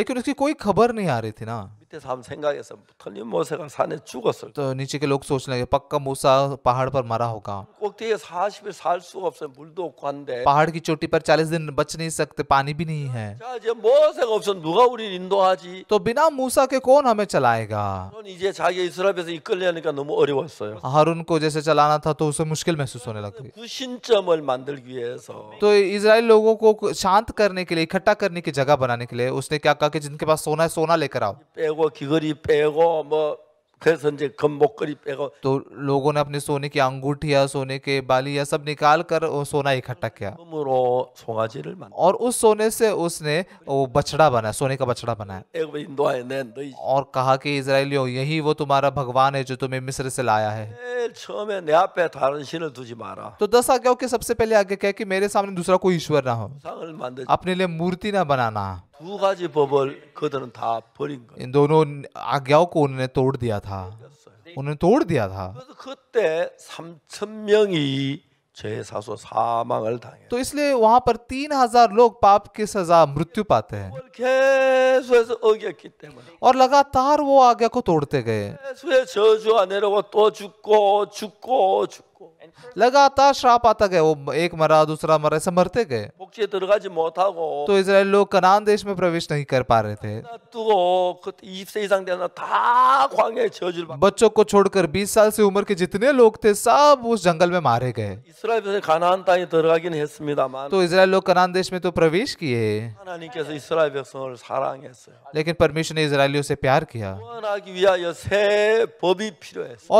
लेकिन उसकी कोई खबर नहीं आ रही थी ना 그때 사람 생각해서 틀린 모세가 산에 죽었을 때 नीचे के लोग सोचने लगे पक्का मूसा पहाड़ पर मरा होगा 꼭대기에 40일 살 수가 없어요. 물도 없고 한데 पहाड़ की चोटी पर 40 दिन बच नहीं सकते पानी भी नहीं है 자, 이제 ऑप्शन 없으면 누가 우리 인도하지? तो बिना मूसा के कौन हमें चलाएगा 그건 이제 자기 이스라엘에서 이끌려니까 너무 어려웠어요. हारून को जैसे चलाना था तो उसे मुश्किल महसूस होने लगी 구신점을 만들기 위해서 तो इजराइल लोगों को शांत करने के लिए इकट्ठा करने की जगह बनाने के लिए उसने क्या कहा कि जिनके पास सोना है सोना लेकर आओ 빼고 귀걸이 빼고 뭐 그래서 이제 목걸이 빼고 तो लोगों ने अपने सोने की अंगूठिया सोने के बाली या सब निकाल कर वो सोना इकट्ठा किया मुरो 송아지를 만 और उस सोने से उसने वो बछड़ा बनाया सोने का बछड़ा बनाया 애굽 인도하에 낸 और कहा कि इजराइलियों यही वो तुम्हारा भगवान है जो तुम्हें मिस्र से लाया है 제일 처음에 내 앞에 다른 신을 두지 तो दस आज्ञाओं के सबसे पहले आगे कह कि मेरे सामने दूसरा कोई ईश्वर ना हो अपने लिए मूर्ति ना बनाना 두 가지 법을 그들은 다 버린 거예요. इन दोनों 오늘에 को उन्होंने तोड़ दिया था उन्होंने तोड़ दिया था 그래서 그때 3천 명이 죄 사망을 당해. 또 इसलिए वहां पर तीन लोग पाप की सजा मृत्यु पाते हैं 계속해서 어겼기 때문에 और लगातार वो आज्ञा को तोड़ते गए 계속해서 저주 안 내려고 또 죽고 죽고 죽고 लगातार श्राप आता गया वो एक मरा दूसरा मरा ऐसे मरते गए तो इसराइल लोग कनान देश में प्रवेश नहीं कर पा रहे थे तो बच्चों को छोड़कर 20 साल से उम्र के जितने लोग थे सब उस जंगल में मारे गए तो इसराइल लोग कनान देश में तो प्रवेश किए लेकिन परमेश्वर ने इसराइलियों से प्यार किया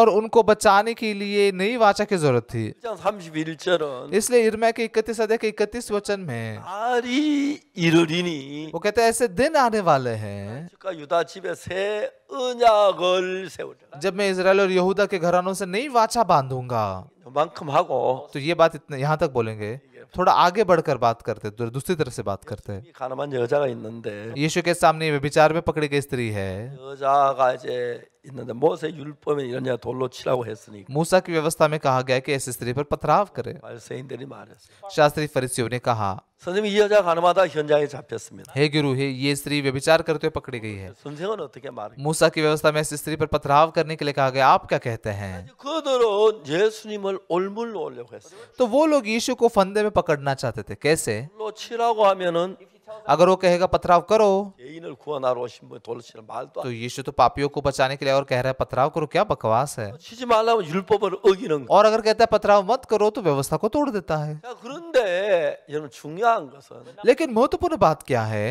और उनको बचाने के लिए नई वाचा की जरूरत थी इसलिए इर्मिया के इकतीस अध्याय के इकतीस वचन में वो कहते हैं ऐसे दिन आने वाले हैं जब मैं इसराइल और यहूदा के घरानों से नहीं वाचा बांधूंगा तो ये बात इतने यहाँ तक बोलेंगे थोड़ा आगे बढ़कर बात करते दूसरी तरह से बात करते हैं यीशु के सामने विचार में पकड़ी गई स्त्री है मूसा की व्यवस्था में कहा गया कि ऐसी स्त्री पर पथराव करे शास्त्री फरीसियों ने कहा 선생님이 이 여자 가늠하다 현장에 잡혔습니다. हे गुरु हे ये स्त्री व्यभिचार करते हुए पकड़ी गई है 선생님은 어떻게 말해? 모사 की व्यवस्था में इस स्त्री पर पथराव करने के लिए कहा गया आप क्या कहते हैं? 그들은 예수님을 올물로 올려고 했어요. तो वो लोग यीशु को फंदे में पकड़ना चाहते थे कैसे? 로 하면은 अगर वो कहेगा पथराव करो तो, तो यीशु तो पापियों को बचाने के लिए और कह रहा है पथराव करो क्या बकवास है और अगर कहता है पथराव मत करो तो व्यवस्था को तोड़ देता है लेकिन महत्वपूर्ण बात क्या है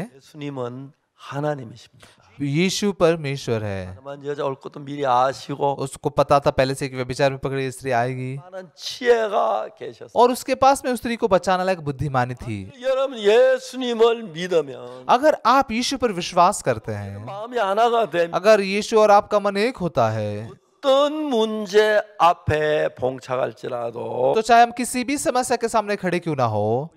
यीशु परमेश्वर है उसको पता था पहले से कि व्यभिचार में पकड़ी स्त्री आएगी और उसके पास में स्त्री को बचाने लायक बुद्धिमानी थी अगर आप यीशु पर विश्वास करते हैं अगर यीशु और आपका मन एक होता है तो चाहे हम किसी भी समस्या के सामने खड़े क्यों ना हो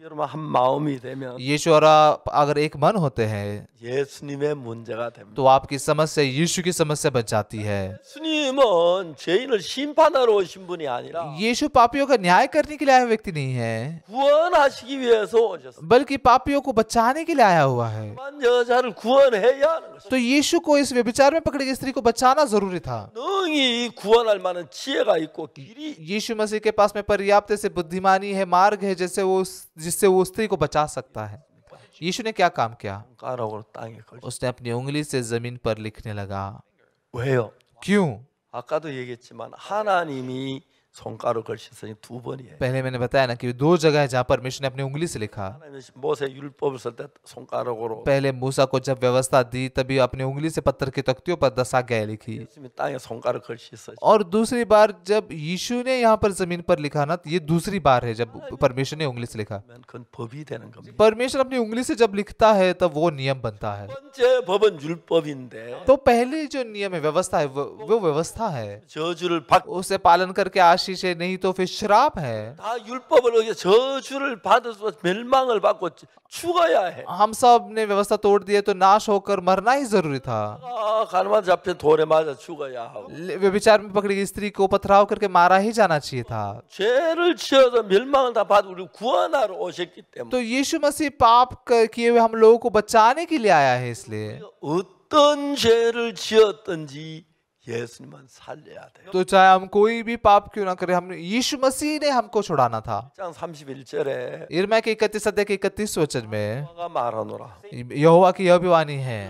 यीशु और अगर एक मन होते हैं 예수님의 문제가 됩니다. तो आपकी समस्या यीशु की समस्या बन जाती है 예수님은 죄인을 심판하러 오신 분이 아니라 예수 पापियों का न्याय करने के लिए आया व्यक्ति नहीं है 구원하시기 위해서 오셨습니다. बल्कि पापियों को बचाने के लिए आया हुआ है 여자를 구원해야 하는 것입니다. तो यीशु को इस व्यभिचार में पकड़ी स्त्री को बचाना जरूरी था 능히 구원할 만한 지혜가 있고 길이 예수 मसीह के पास में पर्याप्त से बुद्धिमानी है मार्ग है जैसे वो जिससे वो स्त्री को बचा सकता है यीशु ने क्या काम किया उसने अपनी उंगली से जमीन पर लिखने लगा क्यों 아까도 얘기했지만 하나님이 पहले मैंने बताया ना कि दो जगह है जहाँ परमेश्वर ने अपनी उंगली से लिखा हाँ, पहले मूसा को जब व्यवस्था दी तभी अपनी उंगली से पत्थर की तख्तियों पर दशा आज्ञाएं लिखी और दूसरी बार जब यीशु ने यहाँ पर जमीन पर लिखा ना तो ये दूसरी बार है जब हाँ, परमेश्वर ने उंगली से लिखा परमेश्वर अपनी उंगली से जब लिखता है तब वो नियम बनता है तो पहले जो नियम है व्यवस्था है वो व्यवस्था है उसे पालन करके आश राशि से नहीं तो फिर श्राप है हम सब ने व्यवस्था तोड़ दी तो नाश होकर मरना ही जरूरी था विचार में पकड़ी गई स्त्री को पथराव करके मारा ही जाना चाहिए था तो यीशु मसीह पाप किए हुए हम लोगों को बचाने के लिए आया है इसलिए 예수님만 살려야 तो चाहे हम कोई भी पाप क्यों ना करें हमने यीशु मसीह ने हमको छुड़ाना था 31절에 के 31 अध्याय के 31 वचन में यहोवा की यह भी वाणी है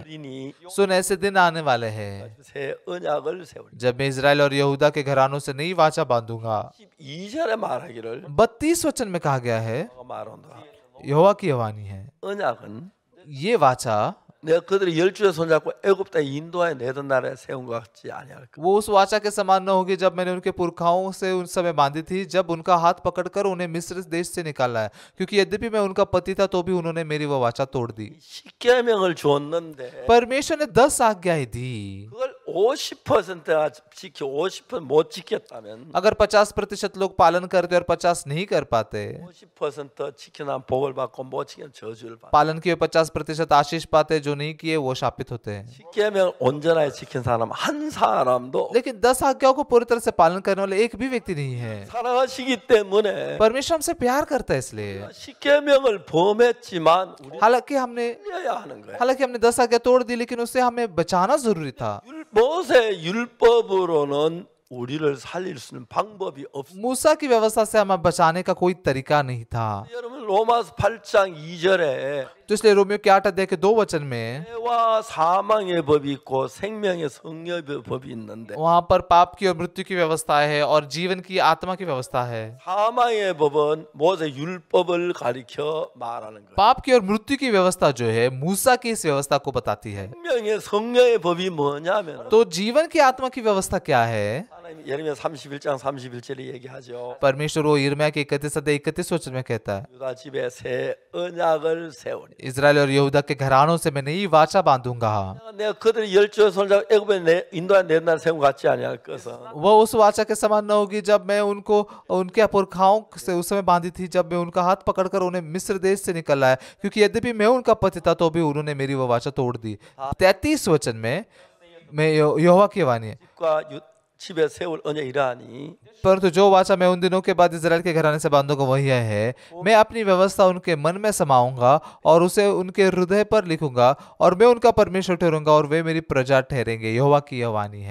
सुन ऐसे दिन आने वाले हैं जब मैं इसराइल और यहूदा के घरानों से नई वाचा बांधूंगा 32 वचन में कहा गया है यहोवा की यह वाणी है ये वाचा 내가 그들이 열주에 손잡고 애굽 땅 인도하여 내던 나라에 세운 것 같지 아니할 वो उस वाचा के समान न होगी जब मैंने उनके पुरखाओं से उन समय बांधी थी जब उनका हाथ पकड़कर उन्हें मिस्र देश से निकाला है क्योंकि यद्यपि मैं उनका पति था तो भी उन्होंने मेरी वह वाचा तोड़ दी 십계명을 줬는데 परमेश्वर ने दस आज्ञाएं दी 그걸 अगर पचास 50%못 지켰다면 अगर 50% लोग पालन करते और 50 नहीं कर पाते 50% 지키나 복을 받고 못 지키면 저주를 पालन किए 50% आशीष पाते जो नहीं किए वो शापित होते हैं 온전하게 지킨 사람 한 사람도 लेकिन 10 आज्ञाओं को पूरी तरह से पालन करने वाले एक भी व्यक्ति नहीं है परमेश्वर हमसे प्यार करता है इसलिए 범했지만 हाँ, हालांकि हमने हालांकि हमने 10 आज्ञा तोड़ दी लेकिन उससे हमें बचाना जरूरी था 모세 율법으로는 우리를 살릴 수 있는 방법이 없. मूसा व्यवस्था से हमें बचाने का कोई तरीका नहीं था. 여러분 로마서 8장 2절에 तो इसलिए रोमियो के आठ अध्याय के दो वचन में वहाँ पर पाप की और मृत्यु की व्यवस्था है और जीवन की आत्मा की व्यवस्था है पाप की और मृत्यु की व्यवस्था जो है मूसा की इस व्यवस्था को बताती है तो जीवन की आत्मा की व्यवस्था क्या है 예레미야 31장 31절에 얘기하죠. परमेश्वर वो यिर्मयाह के 31 अध्याय 31 वचन में कहता है 유다 집에 새 언약을 세우니 इजराइल और यहूदा के घरानों से मैं नई वाचा बांधूंगा 내가 그들의 열조 손자 애굽에 인도한 내 세운 같지 아니할 것은 वो उस वाचा के समान न होगी जब मैं उनको उनके पुरखाओं से उस समय बांधी थी जब मैं उनका हाथ पकड़कर उन्हें मिस्र देश से निकल लाया क्योंकि यद्यपि मैं उनका पति था तो भी उन्होंने मेरी वो वाचा तोड़ दी तैतीस वचन में मैं यहोवा की वाणी है परंतु जो वाचा मैं उन दिनों के बाद इसराइल के घराने से को वही है मैं अपनी व्यवस्था उनके मन में समाऊंगा और उसे उनके हृदय पर लिखूंगा और मैं उनका परमेश्वर ठहरूंगा और वे मेरी प्रजा ठहरेंगे यहोवा की जी वाणी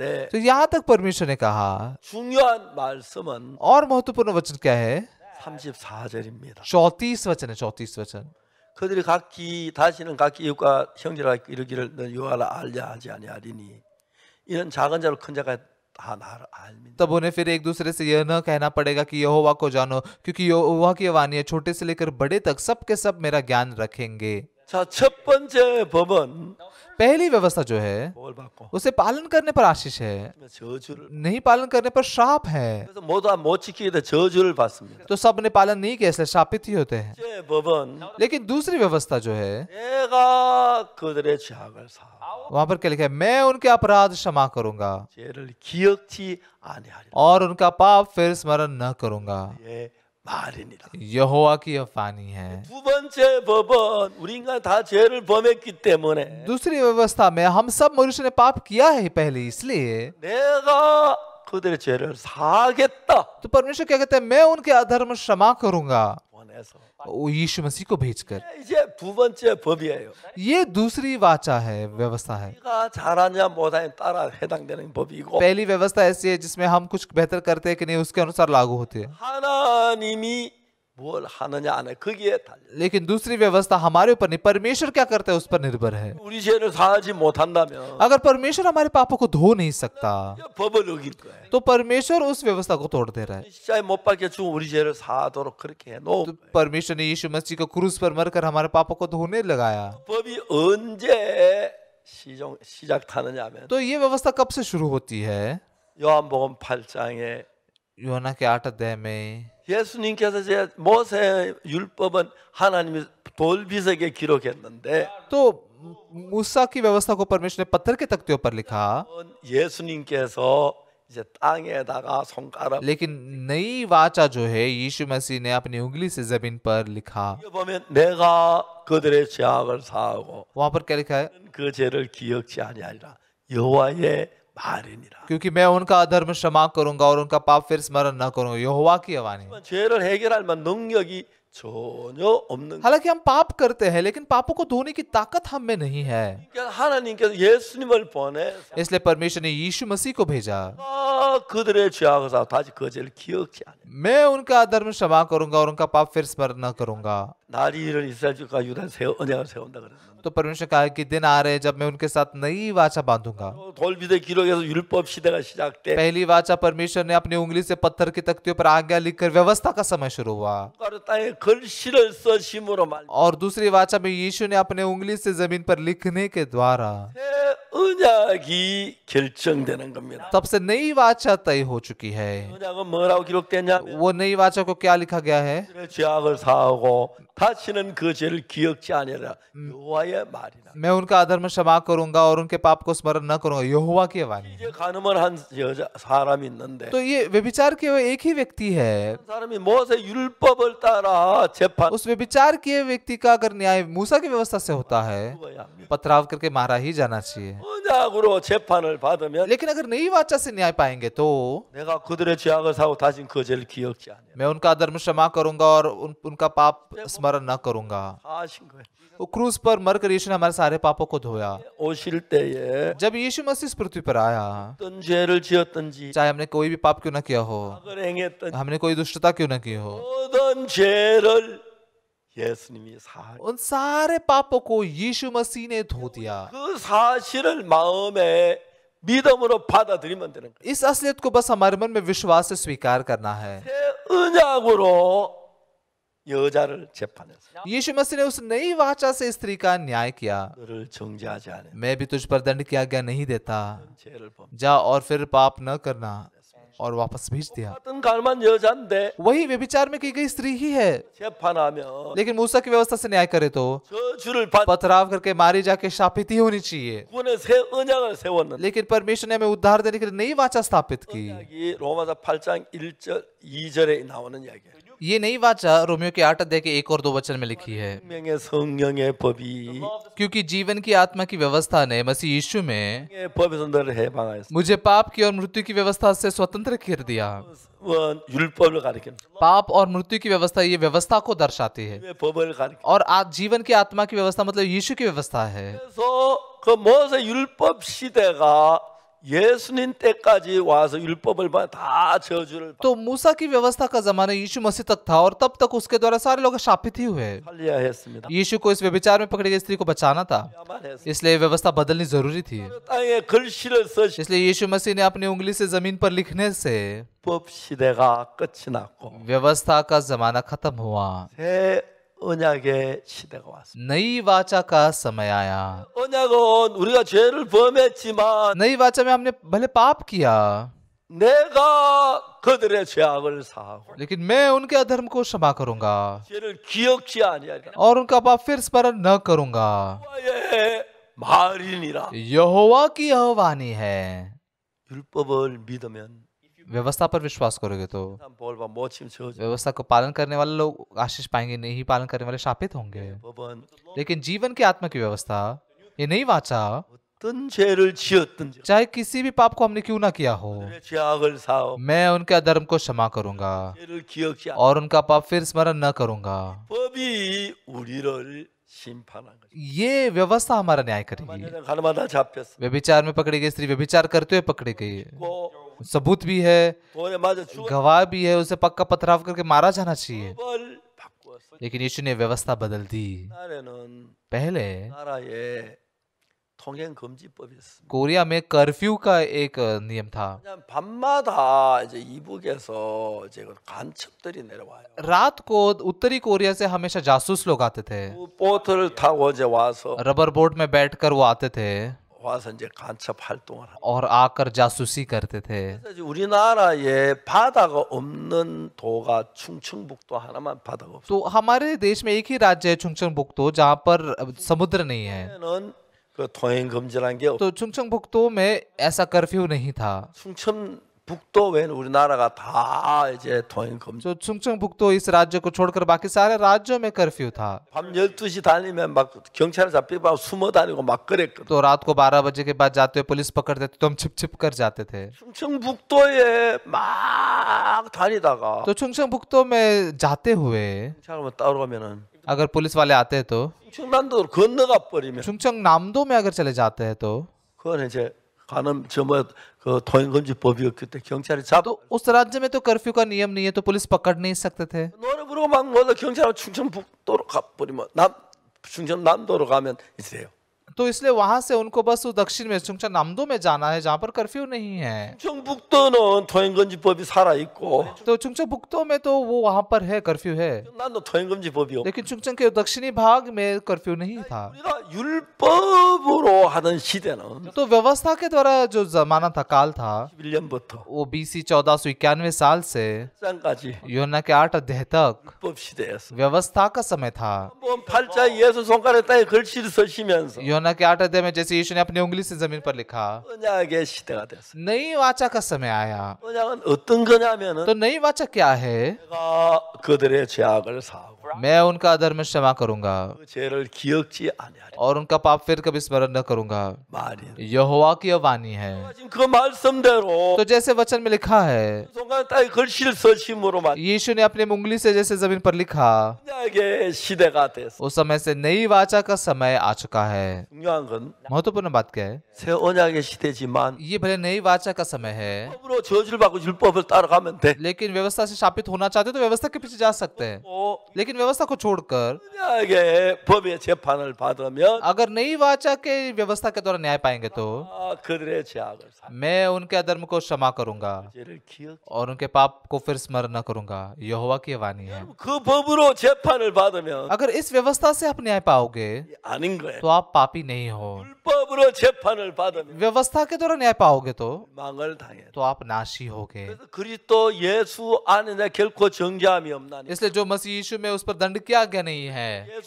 है तो यहाँ तक परमेश्वर ने कहा और महत्वपूर्ण वचन क्या है चौतीस वचन है चौतीस वचन 그들이 각기 다시는 각기 이웃과 형제라 이르기를 요하라 알려 하지 아니하리니 이는 작은 자로 큰 자가 तब उन्हें फिर एक दूसरे से यह न कहना पड़ेगा कि यहोवा को जानो क्योंकि यहोवा की वाणी छोटे से लेकर बड़े तक सब के सब मेरा ज्ञान रखेंगे पहली व्यवस्था जो है उसे पालन करने पर आशीष है नहीं पालन करने पर शाप है तो सब ने पालन नहीं किया इसलिए शापित ही होते हैं लेकिन दूसरी व्यवस्था जो है वहां पर क्या लिखा है मैं उनके अपराध क्षमा करूंगा और उनका पाप फिर स्मरण न करूंगा 말입니다. 여호와 की अफानी है. 두 번째 법은 우리가 다 죄를 범했기 때문에. दूसरी व्यवस्था में हम सब मनुष्य ने पाप किया है पहले इसलिए. 내가 그들의 죄를 사겠다. तो परमेश्वर क्या कहते हैं मैं उनके अधर्म क्षमा करूंगा. वो यीशु मसीह को भेजकर ये दूसरी वाचा है व्यवस्था है पहली व्यवस्था ऐसी है जिसमें हम कुछ बेहतर करते हैं कि नहीं उसके अनुसार लागू होते है लेकिन दूसरी व्यवस्था हमारे ऊपर नहीं परमेश्वर क्या करता है उस पर निर्भर है तो अगर परमेश्वर हमारे पापों को धो नहीं सकता तो, तो परमेश्वर उस व्यवस्था को तोड़ दे रहा है तो परमेश्वर ने यीशु मसीह को क्रूस पर मरकर हमारे पापों को धोने लगाया तो, तो ये व्यवस्था कब से शुरू होती है योना के आठ अध्याय में 예수님께서 이제 모세 율법은 하나님이 돌비석에 기록했는데 또 무사키 की व्यवस्था को परमेश्वर ने पत्थर के तख्तियों पर लिखा 예수님께서 이제 땅에다가 손가락 लेकिन नई वाचा जो है यीशु मसीह ने अपनी उंगली से जमीन पर लिखा वहां पर क्या लिखा है 바르니라. क्योंकि मैं उनका अधर्म क्षमा करूंगा और उनका पाप फिर स्मरण न करूंगा यहोवा की वाणी हालांकि हम पाप करते हैं लेकिन पापों को धोने की ताकत हम में नहीं है इसलिए परमेश्वर ने यीशु मसीह को भेजा मैं उनका अधर्म क्षमा करूंगा और उनका पाप फिर स्मरण न करूंगा तो परमेश्वर कहा कि दिन आ रहे जब मैं उनके साथ नई वाचा बांधूंगा तो पहली वाचा परमेश्वर ने अपनी उंगली से पत्थर की तख्तियों पर आज्ञा लिखकर व्यवस्था का समय शुरू हुआ और दूसरी वाचा में यीशु ने अपने उंगली से जमीन पर लिखने के द्वारा 언약이 결정되는 겁니다. 답세 नई वाचा तय हो चुकी है. 언약은 뭐라고 기록됐냐? वो नई वाचा को क्या लिखा गया है? 죄악을 사하고 다시는 그 죄를 기억지 않으라. 여호와의 말이라. मैं उनका अधर्म क्षमा करूंगा और उनके पाप को स्मरण न करूंगा. यहोवा की वाणी. 이제 한 여자 사람이 있는데. तो ये व्यभिचार किए हुए एक ही व्यक्ति है. 사람이 모세 율법을 따라 재판. उस व्यभिचार किए व्यक्ति का अगर न्याय मूसा की व्यवस्था से होता है, पथराव करके मारा ही जाना चाहिए. 재판을 받으면 लेकिन अगर नई वाचा से न्याय पाएंगे तो 내가 그들의 죄악을 사고 그 죄를 기억지 मैं उनका धर्म क्षमा करूंगा और उन, उनका पाप स्मरण न करूंगा वो क्रूस पर मरकर यीशु ने हमारे सारे पापों को धोया जब यीशु मसीह इस पृथ्वी पर आया चाहे हमने कोई भी पाप क्यों ना किया हो हमने कोई दुष्टता क्यों ना की हो उन सारे पापों को यीशु मसीह ने धो दिया इस असलियत को बस हमारे मन में विश्वास से स्वीकार करना है यीशु मसीह ने उस नई वाचा से स्त्री का न्याय किया मैं भी तुझ पर दंड की आज्ञा नहीं देता जा और फिर पाप न करना और वापस भेज दिया वही विचार में की गई स्त्री ही है लेकिन मूसा की व्यवस्था से न्याय करे तो पथराव करके मारी जाके शापित ही होनी चाहिए लेकिन परमेश्वर ने हमें उद्धार देने के लिए नई वाचा स्थापित की ये नई वाचा रोमियो के आठ अध्याय के एक और दो वचन में लिखी है क्योंकि जीवन की आत्मा की व्यवस्था ने मसी यीशु में मुझे पाप की और मृत्यु की व्यवस्था से स्वतंत्र कर दिया पाप और मृत्यु की व्यवस्था ये व्यवस्था को दर्शाती है और आज जीवन की आत्मा की व्यवस्था मतलब यीशु की व्यवस्था है तो मूसा की व्यवस्था का जमाना 예수 मसीह तक था और तब तक उसके द्वारा सारे लोग शापित ही हुए यीशु को इस व्यभिचार में पकड़े गए स्त्री को बचाना था इसलिए व्यवस्था बदलनी जरूरी थी इसलिए यीशु मसीह ने अपनी उंगली से जमीन पर लिखने से व्यवस्था का जमाना खत्म हुआ 언약의 시대가 왔습니다. 너희 와자가 का 언약은 우리가 죄를 범했지만 너희 वाचा में हमने भले पाप किया 내가 그들의 죄악을 사하고 लेकिन मैं उनके अधर्म को क्षमा करूंगा 죄를 기억지 아니하리라 और उनका पाप फिर स्मरण न करूंगा 여호와의 말이니라 여호वा की यह है 율법을 믿으면 व्यवस्था पर विश्वास करोगे तो व्यवस्था को पालन करने वाले लोग आशीष पाएंगे नहीं पालन करने वाले शापित होंगे लेकिन जीवन की आत्मा की व्यवस्था ये नहीं वाचा चाहे किसी भी पाप को हमने क्यों ना किया हो मैं उनके अधर्म को क्षमा करूंगा और उनका पाप फिर स्मरण न करूंगा ये व्यवस्था हमारा न्याय करेगी व्यभिचार में पकड़ी गई स्त्री व्यभिचार करते हुए पकड़ी गई सबूत भी है गवाह भी है उसे पक्का पथराव करके मारा जाना चाहिए लेकिन यीशु ने व्यवस्था बदल दी पहले कोरिया में कर्फ्यू का एक नियम था रात को उत्तरी कोरिया से हमेशा जासूस लोग आते थे रबर बोट में बैठकर वो आते थे 와서 이제 간첩 활동을 और आकर जासूसी करते थे. 우리나라에 바다가 없는 도가 충청북도 하나만 바다가 없어. तो हमारे देश में एक ही राज्य है 충청북도 जहाँ पर समुद्र नहीं है. 그 통행 금지라는 게 तो 충청북도 में ऐसा कर्फ्यू नहीं था. 충청 북도 외에 우리나라가 다 이제 통행 금지. ज 충청북도 इस 라ा ज ् य को छोड़कर बाकी स ा밤 12시 달리면 막 경찰 잡히고 숨어 다니고 막 그랬거든. 또 라트고 त क 버1게봐 ज े के बाद जाते हुए पुलिस पकड़ते तो हम छिप-छिप कर जाते थे. 충청북도에 막 다니다가 또ो 충청북도 म 자ं 후에 त े ह 따라가면은 अगर पुलिस वाले आते तो 충청남도로 건너가 버리면 충청남도 में अगर चले जाते हैं तो 그건 이제 가는 저뭐 그 통행금지법이 었기때 경찰이 잡. त 오스 स राज्य में तो कर्फ्यू का नियम 부르고 막 뭐다 경찰 충청북도로 가버리면 남 충청남도로 가면 이제요. तो इसलिए वहां से उनको बस उस दक्षिण में चुंगचा नामदो में जाना है जहाँ पर कर्फ्यू नहीं है तो चुंगचा बुक्तो में तो वो वहाँ पर है कर्फ्यू है लेकिन चुंगचंग के दक्षिणी भाग में कर्फ्यू नहीं था तो व्यवस्था के द्वारा जो जमाना था काल था वो बीसी चौदह सौ इक्यानवे साल से योना के आठ अध्याय तक व्यवस्था का समय था योना योना के आठ अध्याय में जैसे यीशु ने अपनी उंगली से जमीन पर लिखा नई वाचा का समय आया तो नई वाचा क्या है मैं उनका अधर्म क्षमा करूंगा और उनका पाप फिर कभी स्मरण न करूंगा यहोवा की वाणी है तो जैसे वचन में लिखा है यीशु ने अपने मुंगली से जैसे जमीन पर लिखा उस समय से नई वाचा का समय आ चुका है महत्वपूर्ण बात क्या है ये भले नई वाचा का समय है लेकिन व्यवस्था से शापित होना चाहते तो व्यवस्था के पीछे जा सकते हैं लेकिन व्यवस्था को छोड़कर अगर नई वाचा के व्यवस्था के द्वारा न्याय पाएंगे तो मैं उनके अधर्म को क्षमा करूंगा और उनके पाप को फिर स्मरण न करूंगा यहोवा की वाणी है अगर इस व्यवस्था से आप न्याय पाओगे तो आप पापी नहीं हो व्यवस्था के द्वारा न्याय पाओगे तो तो आप नाशी होगे इसलिए जो मसीह यीशु में उस पर पर दंड क्या आज्ञा नहीं है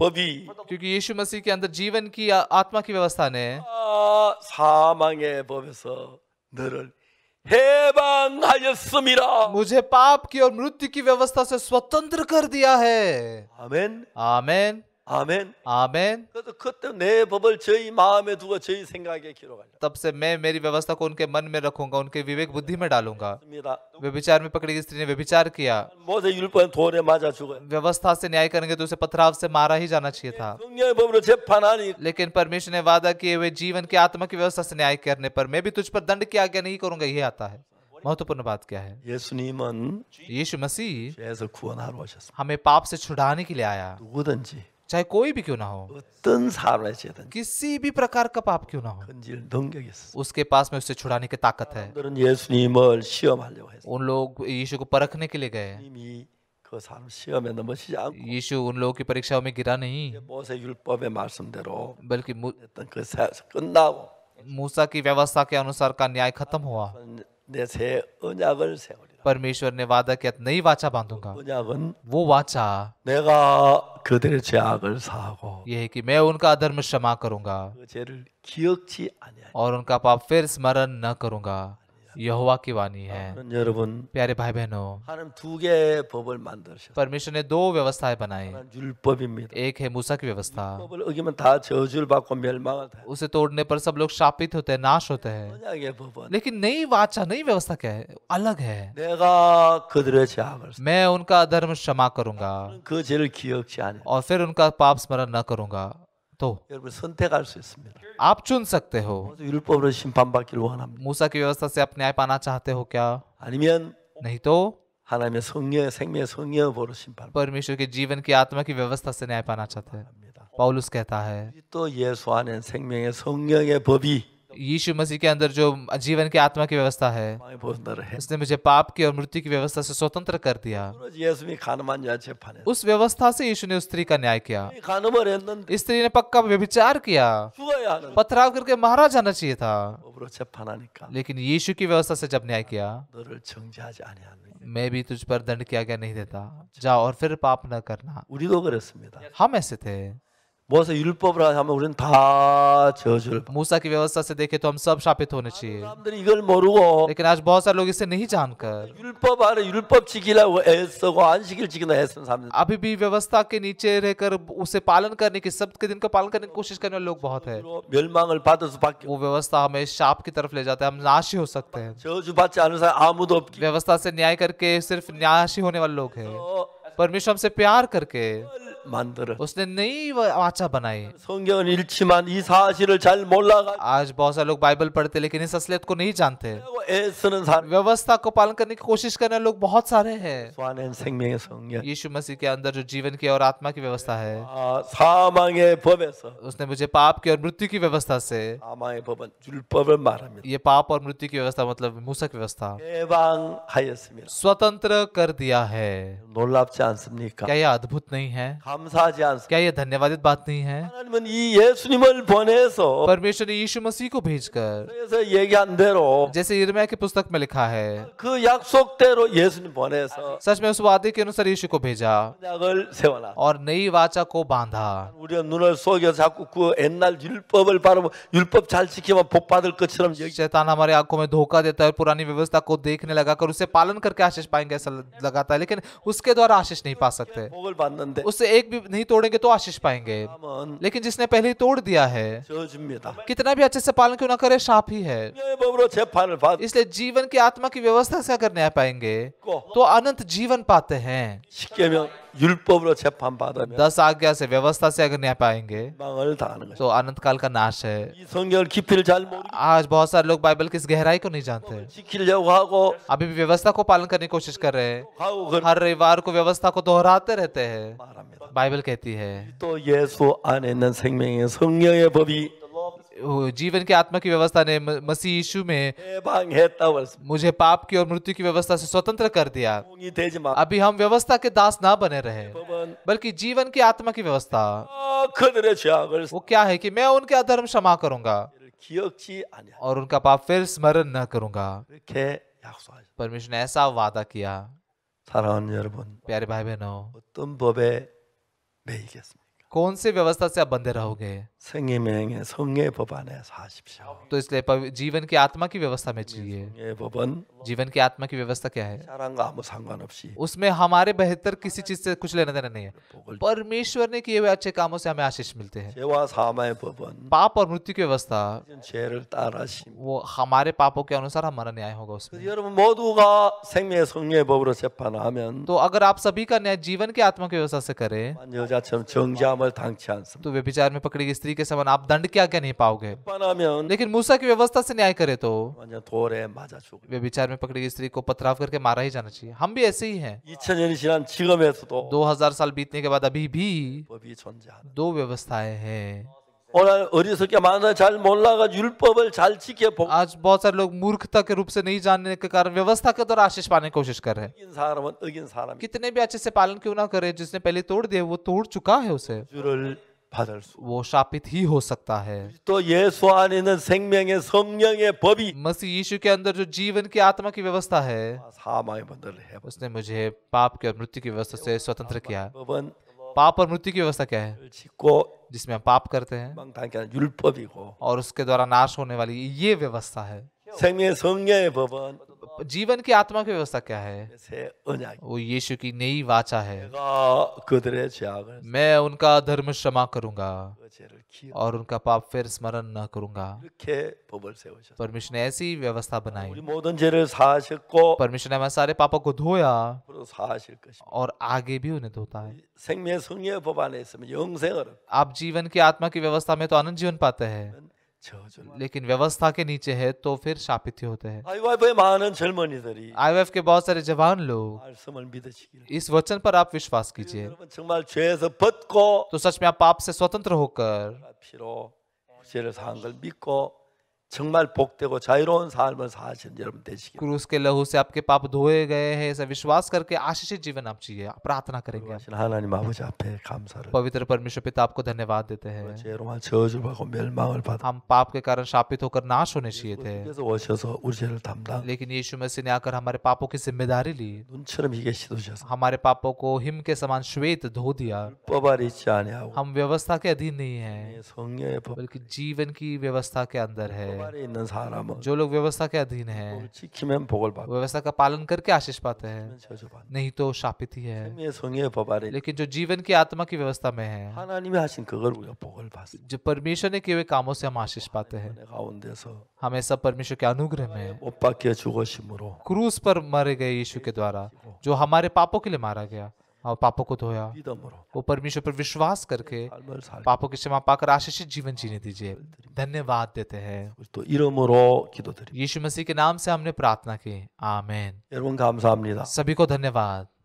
क्योंकि यीशु मसीह के अंदर जीवन की आत्मा की व्यवस्था ने मुझे पाप की और मृत्यु की व्यवस्था से स्वतंत्र कर दिया है आमेन आमेन 아멘. 아멘. 그래서 그때 내 법을 저희 마음에 두고 저희 생각에 기록하려. तब से मैं मेरी व्यवस्था को उनके मन में रखूंगा, उनके विवेक बुद्धि में डालूंगा. वे विचार में पकड़ी स्त्री ने व्यभिचार किया. व्यवस्था से न्याय करेंगे तो उसे पथराव से मारा ही जाना चाहिए था. लेकिन परमेश्वर ने वादा किए हुए जीवन के आत्मा की व्यवस्था से न्याय करने पर मैं भी तुझ पर दंड की आज्ञा नहीं करूंगा ये आता है. महत्वपूर्ण बात क्या है यीशु मसीह हमें पाप से छुड़ाने के लिए आया. 누구든지 चाहे कोई भी क्यों ना हो किसी भी प्रकार का पाप क्यों ना हो उसके पास में उससे छुड़ाने की ताकत है उन लोग यीशु को परखने के लिए गए यीशु उन लोगों की परीक्षाओं में गिरा नहीं बल्कि मूसा की व्यवस्था के अनुसार का न्याय खत्म हुआ परमेश्वर ने वादा किया तो नई वाचा बांधूंगा वो वाचा यह कि मैं उनका अधर्म क्षमा करूंगा और उनका पाप फिर स्मरण न करूंगा यहोवा की वाणी है हाँ, प्यारे भाई बहनों परमेश्वर ने दो व्यवस्थाएं बनाई एक है मूसा की व्यवस्था उसे तोड़ने पर सब लोग शापित होते हैं नाश होते हैं लेकिन नई वाचा नई व्यवस्था क्या है अलग है मैं उनका धर्म क्षमा करूंगा और फिर उनका पाप स्मरण न करूंगा तो आप चुन सकते हो. मूसा की व्यवस्था से आप न्याय पाना चाहते हो क्या? नहीं तो परमेश्वर के जीवन की आत्मा की व्यवस्था से न्याय पाना चाहते हैं. पौलुस कहता है. तो ये स्वान है यीशु मसीह के अंदर जो जीवन के आत्मा की व्यवस्था है उसने मुझे पाप की और मृत्यु की व्यवस्था से स्वतंत्र कर दिया उस व्यवस्था से यीशु ने उस स्त्री का न्याय किया स्त्री ने पक्का व्यभिचार किया पथराव करके महाराज जाना चाहिए था लेकिन यीशु की व्यवस्था से जब न्याय किया मैं भी तुझ पर दंड किया गया नहीं देता जाओ और फिर पाप न करना हम ऐसे थे 모세 रहा हमें 우리는 था 저주를 मूसा की व्यवस्था से देखे तो हम सब शापित होने चाहिए दिन इगल मरुगो लेकिन आज बहुत सारे लोग इसे नहीं जानकर चिकिला वो 율법 को 애쓰고 चिकिल 지키나 ऐसे सामने अभी भी व्यवस्था के नीचे रहकर उसे पालन करने की सब के दिन का पालन करने की कोशिश करने वाले लोग बहुत है वो व्यवस्था हमें शाप की तरफ ले जाता है हम नाशी हो सकते हैं व्यवस्था से न्याय करके सिर्फ न्याशी होने वाले लोग है परमेश्वर हमसे प्यार करके 만들어. उसने नई वाचा बनाई. 성경을 읽지만 이 사실을 잘 몰라가. आज बहुत सारे लोग बाइबल पढ़ते लेकिन इस असलियत को नहीं जानते. 애쓰는 사람. व्यवस्था को पालन करने की कोशिश करने लोग बहुत सारे हैं. स्वा는 생명의 성경. यीशु मसीह के अंदर जो जीवन की और आत्मा की व्यवस्था है. 사망의 법에서. उसने मुझे पाप की और मृत्यु की व्यवस्था से. 사망의 법은 율법을 말합니다. ये पाप और मृत्यु की व्यवस्था मतलब मूसक व्यवस्था. 해방하였습니다. स्वतंत्र कर दिया है. 놀랍지 않습니까? क्या यह अद्भुत नहीं है? 감사하지 않습니다. क्या धन्यवादित बात नहीं है? 하나님은 이 예수님을 보내서 परमेश्वर ने यीशु मसीह को भेजकर 그래서 얘기한 देरो जैसे यिर्मयाह की पुस्तक में लिखा है 그 약속대로 예수님 보내서 सच में उस वादे के अनुसार यीशु को भेजा 약을 세워라. और नई वाचा को बांधा 우리 눈을 속여 자꾸 그 옛날 율법을 바라보 율법 잘 지키면 복 받을 것처럼 얘기. शैतान हमारे 아코메 धोखा देता है पुरानी व्यवस्था को देखने लगा कर उसे पालन करके आशीष पाएंगे ऐसा लगाता है लेकिन उसके द्वारा आशीष नहीं पा सकते 복을 उससे एक एक भी नहीं तोड़ेंगे तो आशीष पाएंगे लेकिन जिसने पहले ही तोड़ दिया है कितना भी अच्छे से पालन क्यों ना करे शाप ही है इसलिए जीवन की आत्मा की व्यवस्था से अगर न्याय पाएंगे तो अनंत जीवन पाते हैं दस आज्ञा से व्यवस्था से अगर न्याय पाएंगे तो अनंत काल का नाश है आज बहुत सारे लोग बाइबल की इस गहराई को नहीं जानते अभी भी व्यवस्था को पालन करने की कोशिश कर रहे हैं हर रविवार को व्यवस्था को दोहराते रहते हैं बाइबल कहती है 또 तो जीवन की आत्मा की व्यवस्था ने मसीह यीशु में मुझे पाप की और मृत्यु की व्यवस्था से स्वतंत्र कर दिया अभी हम व्यवस्था के दास ना बने रहे बल्कि जीवन की आत्मा की व्यवस्था वो क्या है कि मैं उनके अधर्म क्षमा करूंगा और उनका पाप फिर स्मरण न करूंगा परमेश्वर ने ऐसा वादा किया प्यारे भाई बहनों 매이겠습니다. 네, कौन से व्यवस्था से आप बंधे रहोगे तो इसलिए जीवन की आत्मा की व्यवस्था में चाहिए जीवन की आत्मा की व्यवस्था क्या है उसमें हमारे बेहतर किसी चीज से कुछ लेना देना नहीं है परमेश्वर ने किए हुए अच्छे कामों से हमें आशीष मिलते हैं पाप और मृत्यु की व्यवस्था वो हमारे पापों के अनुसार हमारा न्याय होगा उसमें तो अगर आप सभी का न्याय जीवन की आत्मा की व्यवस्था से करें तो व्यभिचार में पकड़ी गई स्त्री के समान आप दंड क्या क्या नहीं पाओगे लेकिन मूसा की व्यवस्था से न्याय करे तो 완전 돌에 व्यभिचार में पकड़ी गई स्त्री को पथराव करके मारा ही जाना चाहिए हम भी ऐसे ही है तो। दो हजार साल बीतने के बाद अभी भी दो व्यवस्थाएं हैं. 어려서 게 많아 잘 몰라가 율법을 잘 지켜 보 आज बहुत सारे लोग मूर्खता के रूप से नहीं जानने के कारण व्यवस्था के द्वारा आशीष पाने की कोशिश कर रहे हैं 사람은 어긴 사람 कितने भी अच्छे से पालन क्यों ना करें जिसने पहले तोड़ दिया वो तोड़ चुका है उसे 주를 받을 वो शापित ही हो सकता है तो 예수 안에 있는 생명의 성령의 법이 मसीह यीशु के अंदर जो जीवन की आत्मा की व्यवस्था हाँ, है उसने मुझे पाप के और मृत्यु की व्यवस्था से स्वतंत्र किया पाप और मृत्यु की व्यवस्था क्या है जिसमें हम पाप करते हैं और उसके द्वारा नाश होने वाली ये व्यवस्था है जीवन की आत्मा की व्यवस्था क्या है वो यीशु की नई वाचा है मैं उनका धर्म क्षमा करूंगा और उनका पाप फिर स्मरण न करूंगा परमेश्वर ने ऐसी व्यवस्था बनाई परमेश्वर ने हमारे सारे पापों को धोया और आगे भी उन्हें धोता है आप जीवन की आत्मा की व्यवस्था में तो आनंद जीवन पाते हैं अच्छा, लेकिन व्यवस्था के नीचे है तो फिर शापित होते हैं आईवाएफ के बहुत सारे जवान लोग तो इस वचन पर आप विश्वास कीजिए तो सच में आप पाप से स्वतंत्र होकर 정말 복되고 자유로운 삶을 사시는 여러분 되시길. क्रूस के लहू से आपके पाप धोए गए हैं ऐसा विश्वास करके आशीषित जीवन आप जिए प्रार्थना करेंगे 하나님 아버지 앞에 감사를 पवित्र परमेश्वर पिता आपको धन्यवाद देते हैं 죄로만 저주받고 멸망을 받 हम पाप के कारण शापित होकर नाश होने चाहिए थे 그래서 오셔서 우리 लेकिन यीशु मसीह ने आकर हमारे पापों की जिम्मेदारी ली 눈처럼 이게 씻으셔서 हमारे पापों को हिम के समान श्वेत धो दिया 법 아래 हम व्यवस्था के अधीन नहीं है बल्कि जीवन की व्यवस्था के अंदर है जो लोग व्यवस्था के अधीन है व्यवस्था का पालन करके आशीष पाते हैं नहीं तो शापित ही है लेकिन जो जीवन की आत्मा की व्यवस्था में है जो परमेश्वर ने किए हुए कामों से हम आशीष पाते हैं हम सब परमेश्वर के अनुग्रह में क्रूस पर मरे गए यीशु के द्वारा जो हमारे पापों के लिए मारा गया और पापों को धोया वो परमेश्वर पर विश्वास करके पापों की क्षमा पाकर आशीषित जीवन जीने दीजिए धन्यवाद देते हैं तो तो यीशु मसीह के नाम से हमने प्रार्थना की आमेन सभी को धन्यवाद